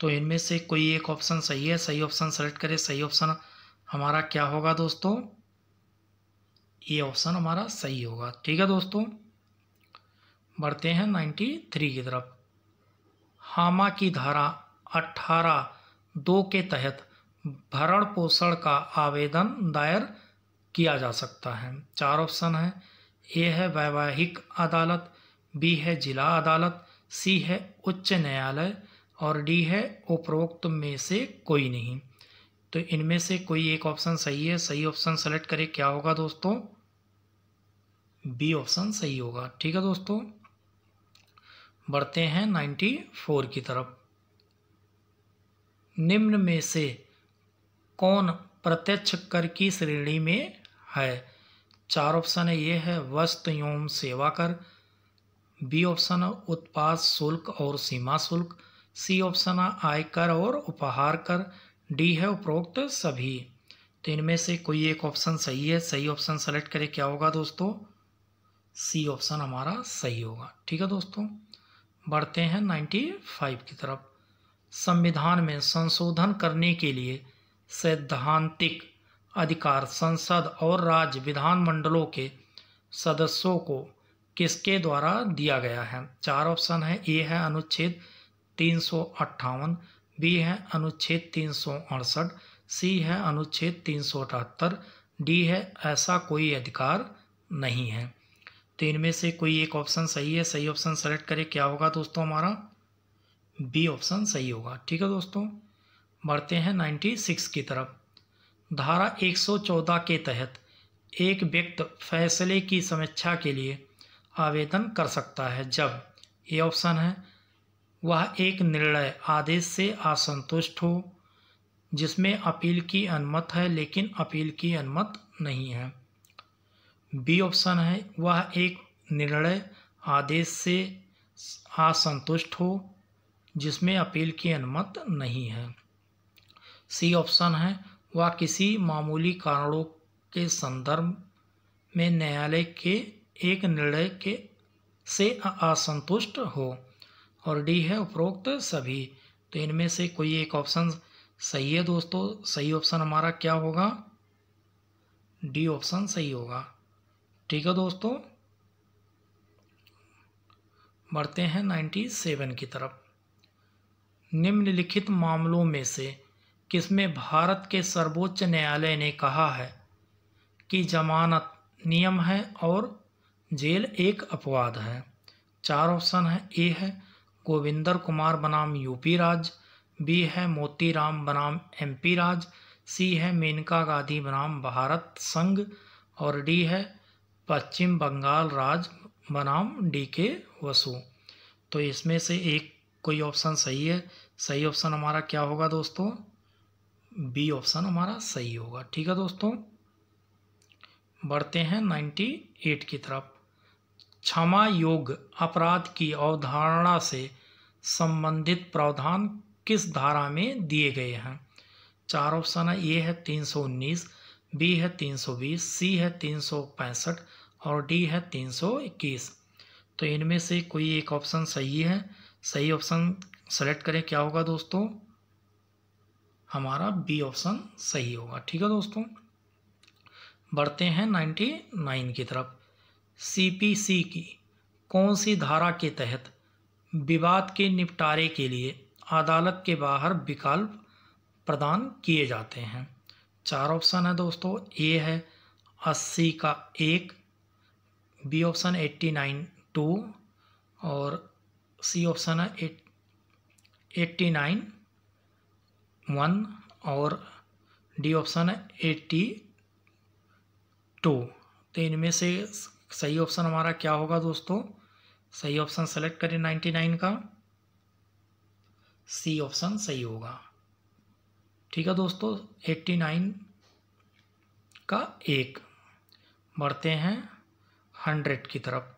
Speaker 1: तो इनमें से कोई एक ऑप्शन सही है सही ऑप्शन सेलेक्ट करें सही ऑप्शन हमारा क्या होगा दोस्तों ये ऑप्शन हमारा सही होगा ठीक है दोस्तों बढ़ते हैं नाइन्टी थ्री की तरफ हामा की धारा अट्ठारह दो के तहत भरण पोषण का आवेदन दायर किया जा सकता है चार ऑप्शन है ए है वैवाहिक अदालत बी है जिला अदालत सी है उच्च न्यायालय और डी है उपरोक्त में से कोई नहीं तो इनमें से कोई एक ऑप्शन सही है सही ऑप्शन सेलेक्ट करें क्या होगा दोस्तों बी ऑप्शन सही होगा ठीक है दोस्तों बढ़ते हैं नाइन्टी फोर की तरफ निम्न में से कौन प्रत्यक्ष कर की श्रेणी में है चार ऑप्शन है ये है वस्तु एवं सेवा कर बी ऑप्शन है उत्पाद शुल्क और सीमा शुल्क सी ऑप्शन है आयकर और उपहार कर डी है उपरोक्त सभी तो इनमें से कोई एक ऑप्शन सही है सही ऑप्शन सेलेक्ट करें क्या होगा दोस्तों सी ऑप्शन हमारा सही होगा ठीक है दोस्तों बढ़ते हैं नाइन्टी फाइव की तरफ संविधान में संशोधन करने के लिए सैद्धांतिक अधिकार संसद और राज्य विधानमंडलों के सदस्यों को किसके द्वारा दिया गया है चार ऑप्शन है ए है अनुच्छेद तीन सौ अट्ठावन बी है अनुच्छेद तीन सौ अड़सठ सी है अनुच्छेद तीन सौ अठहत्तर डी है ऐसा कोई अधिकार नहीं है तो इनमें से कोई एक ऑप्शन सही है सही ऑप्शन सेलेक्ट करें क्या होगा दोस्तों हमारा बी ऑप्शन सही होगा ठीक है दोस्तों बढ़ते हैं नाइन्टी सिक्स की तरफ धारा 114 के तहत एक व्यक्त फैसले की समीक्षा के लिए आवेदन कर सकता है जब ये ऑप्शन है वह एक निर्णय आदेश से असंतुष्ट हो जिसमें अपील की अनुमत है लेकिन अपील की अनुमत नहीं है बी ऑप्शन है वह एक निर्णय आदेश से असंतुष्ट हो जिसमें अपील की अनुमत नहीं है सी ऑप्शन है व किसी मामूली कारणों के संदर्भ में न्यायालय के एक निर्णय के से असंतुष्ट हो और डी है उपरोक्त सभी तो इनमें से कोई एक ऑप्शन सही है दोस्तों सही ऑप्शन हमारा क्या होगा डी ऑप्शन सही होगा ठीक है दोस्तों बढ़ते हैं नाइन्टी सेवन की तरफ निम्नलिखित मामलों में से जिसमें भारत के सर्वोच्च न्यायालय ने कहा है कि जमानत नियम है और जेल एक अपवाद है चार ऑप्शन है ए है गोविंदर कुमार बनाम यूपी राज बी है मोतीराम बनाम एमपी राज सी है मेनका गांधी बनाम भारत संघ और डी है पश्चिम बंगाल राज बनाम डी के वसु तो इसमें से एक कोई ऑप्शन सही है सही ऑप्शन हमारा क्या होगा दोस्तों बी ऑप्शन हमारा सही होगा ठीक है दोस्तों बढ़ते हैं नाइन्टी एट की तरफ क्षमा योग अपराध की अवधारणा से संबंधित प्रावधान किस धारा में दिए गए हैं चार ऑप्शन है ए है तीन सौ उन्नीस बी है तीन सौ बीस सी है तीन सौ पैंसठ और डी है तीन सौ इक्कीस तो इनमें से कोई एक ऑप्शन सही है सही ऑप्शन सेलेक्ट करें क्या होगा दोस्तों हमारा बी ऑप्शन सही होगा ठीक है दोस्तों बढ़ते हैं नाइन्टी नाइन की तरफ सीपीसी की कौन सी धारा के तहत विवाद के निपटारे के लिए अदालत के बाहर विकल्प प्रदान किए जाते हैं चार ऑप्शन है दोस्तों ए है अस्सी का एक B option eighty nine two और सी ऑप्शन है एट एट्टी नाइन वन और डी ऑप्शन है एट्टी टू तो इनमें से सही ऑप्शन हमारा क्या होगा दोस्तों सही ऑप्शन सेलेक्ट करें नाइन्टी नाइन का सी ऑप्शन सही होगा ठीक है दोस्तों एट्टी नाइन का एक बढ़ते हैं हंड्रेड की तरफ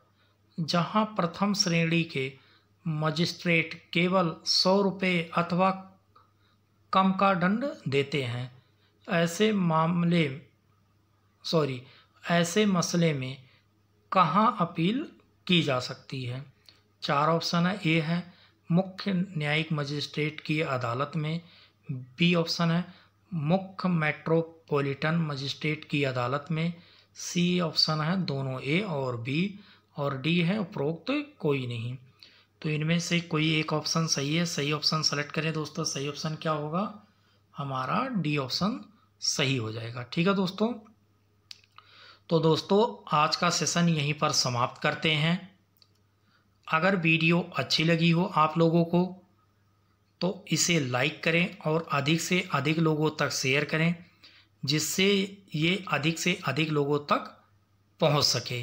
Speaker 1: जहां प्रथम श्रेणी के मजिस्ट्रेट केवल सौ रुपये अथवा कम का दंड देते हैं ऐसे मामले सॉरी ऐसे मसले में कहाँ अपील की जा सकती है चार ऑप्शन है ए है मुख्य न्यायिक मजिस्ट्रेट की अदालत में बी ऑप्शन है मुख्य मेट्रोपॉलिटन मजिस्ट्रेट की अदालत में सी ऑप्शन है दोनों ए और बी और डी है उपरोक्त तो कोई नहीं तो इनमें से कोई एक ऑप्शन सही है सही ऑप्शन सेलेक्ट करें दोस्तों सही ऑप्शन क्या होगा हमारा डी ऑप्शन सही हो जाएगा ठीक है दोस्तों तो दोस्तों आज का सेशन यहीं पर समाप्त करते हैं अगर वीडियो अच्छी लगी हो आप लोगों को तो इसे लाइक करें और अधिक से अधिक लोगों तक शेयर करें जिससे ये अधिक से अधिक लोगों तक पहुंच सके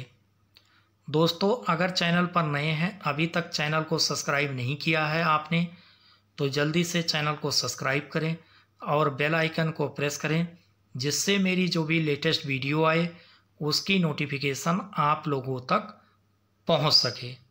Speaker 1: दोस्तों अगर चैनल पर नए हैं अभी तक चैनल को सब्सक्राइब नहीं किया है आपने तो जल्दी से चैनल को सब्सक्राइब करें और बेल आइकन को प्रेस करें जिससे मेरी जो भी लेटेस्ट वीडियो आए उसकी नोटिफिकेशन आप लोगों तक पहुंच सके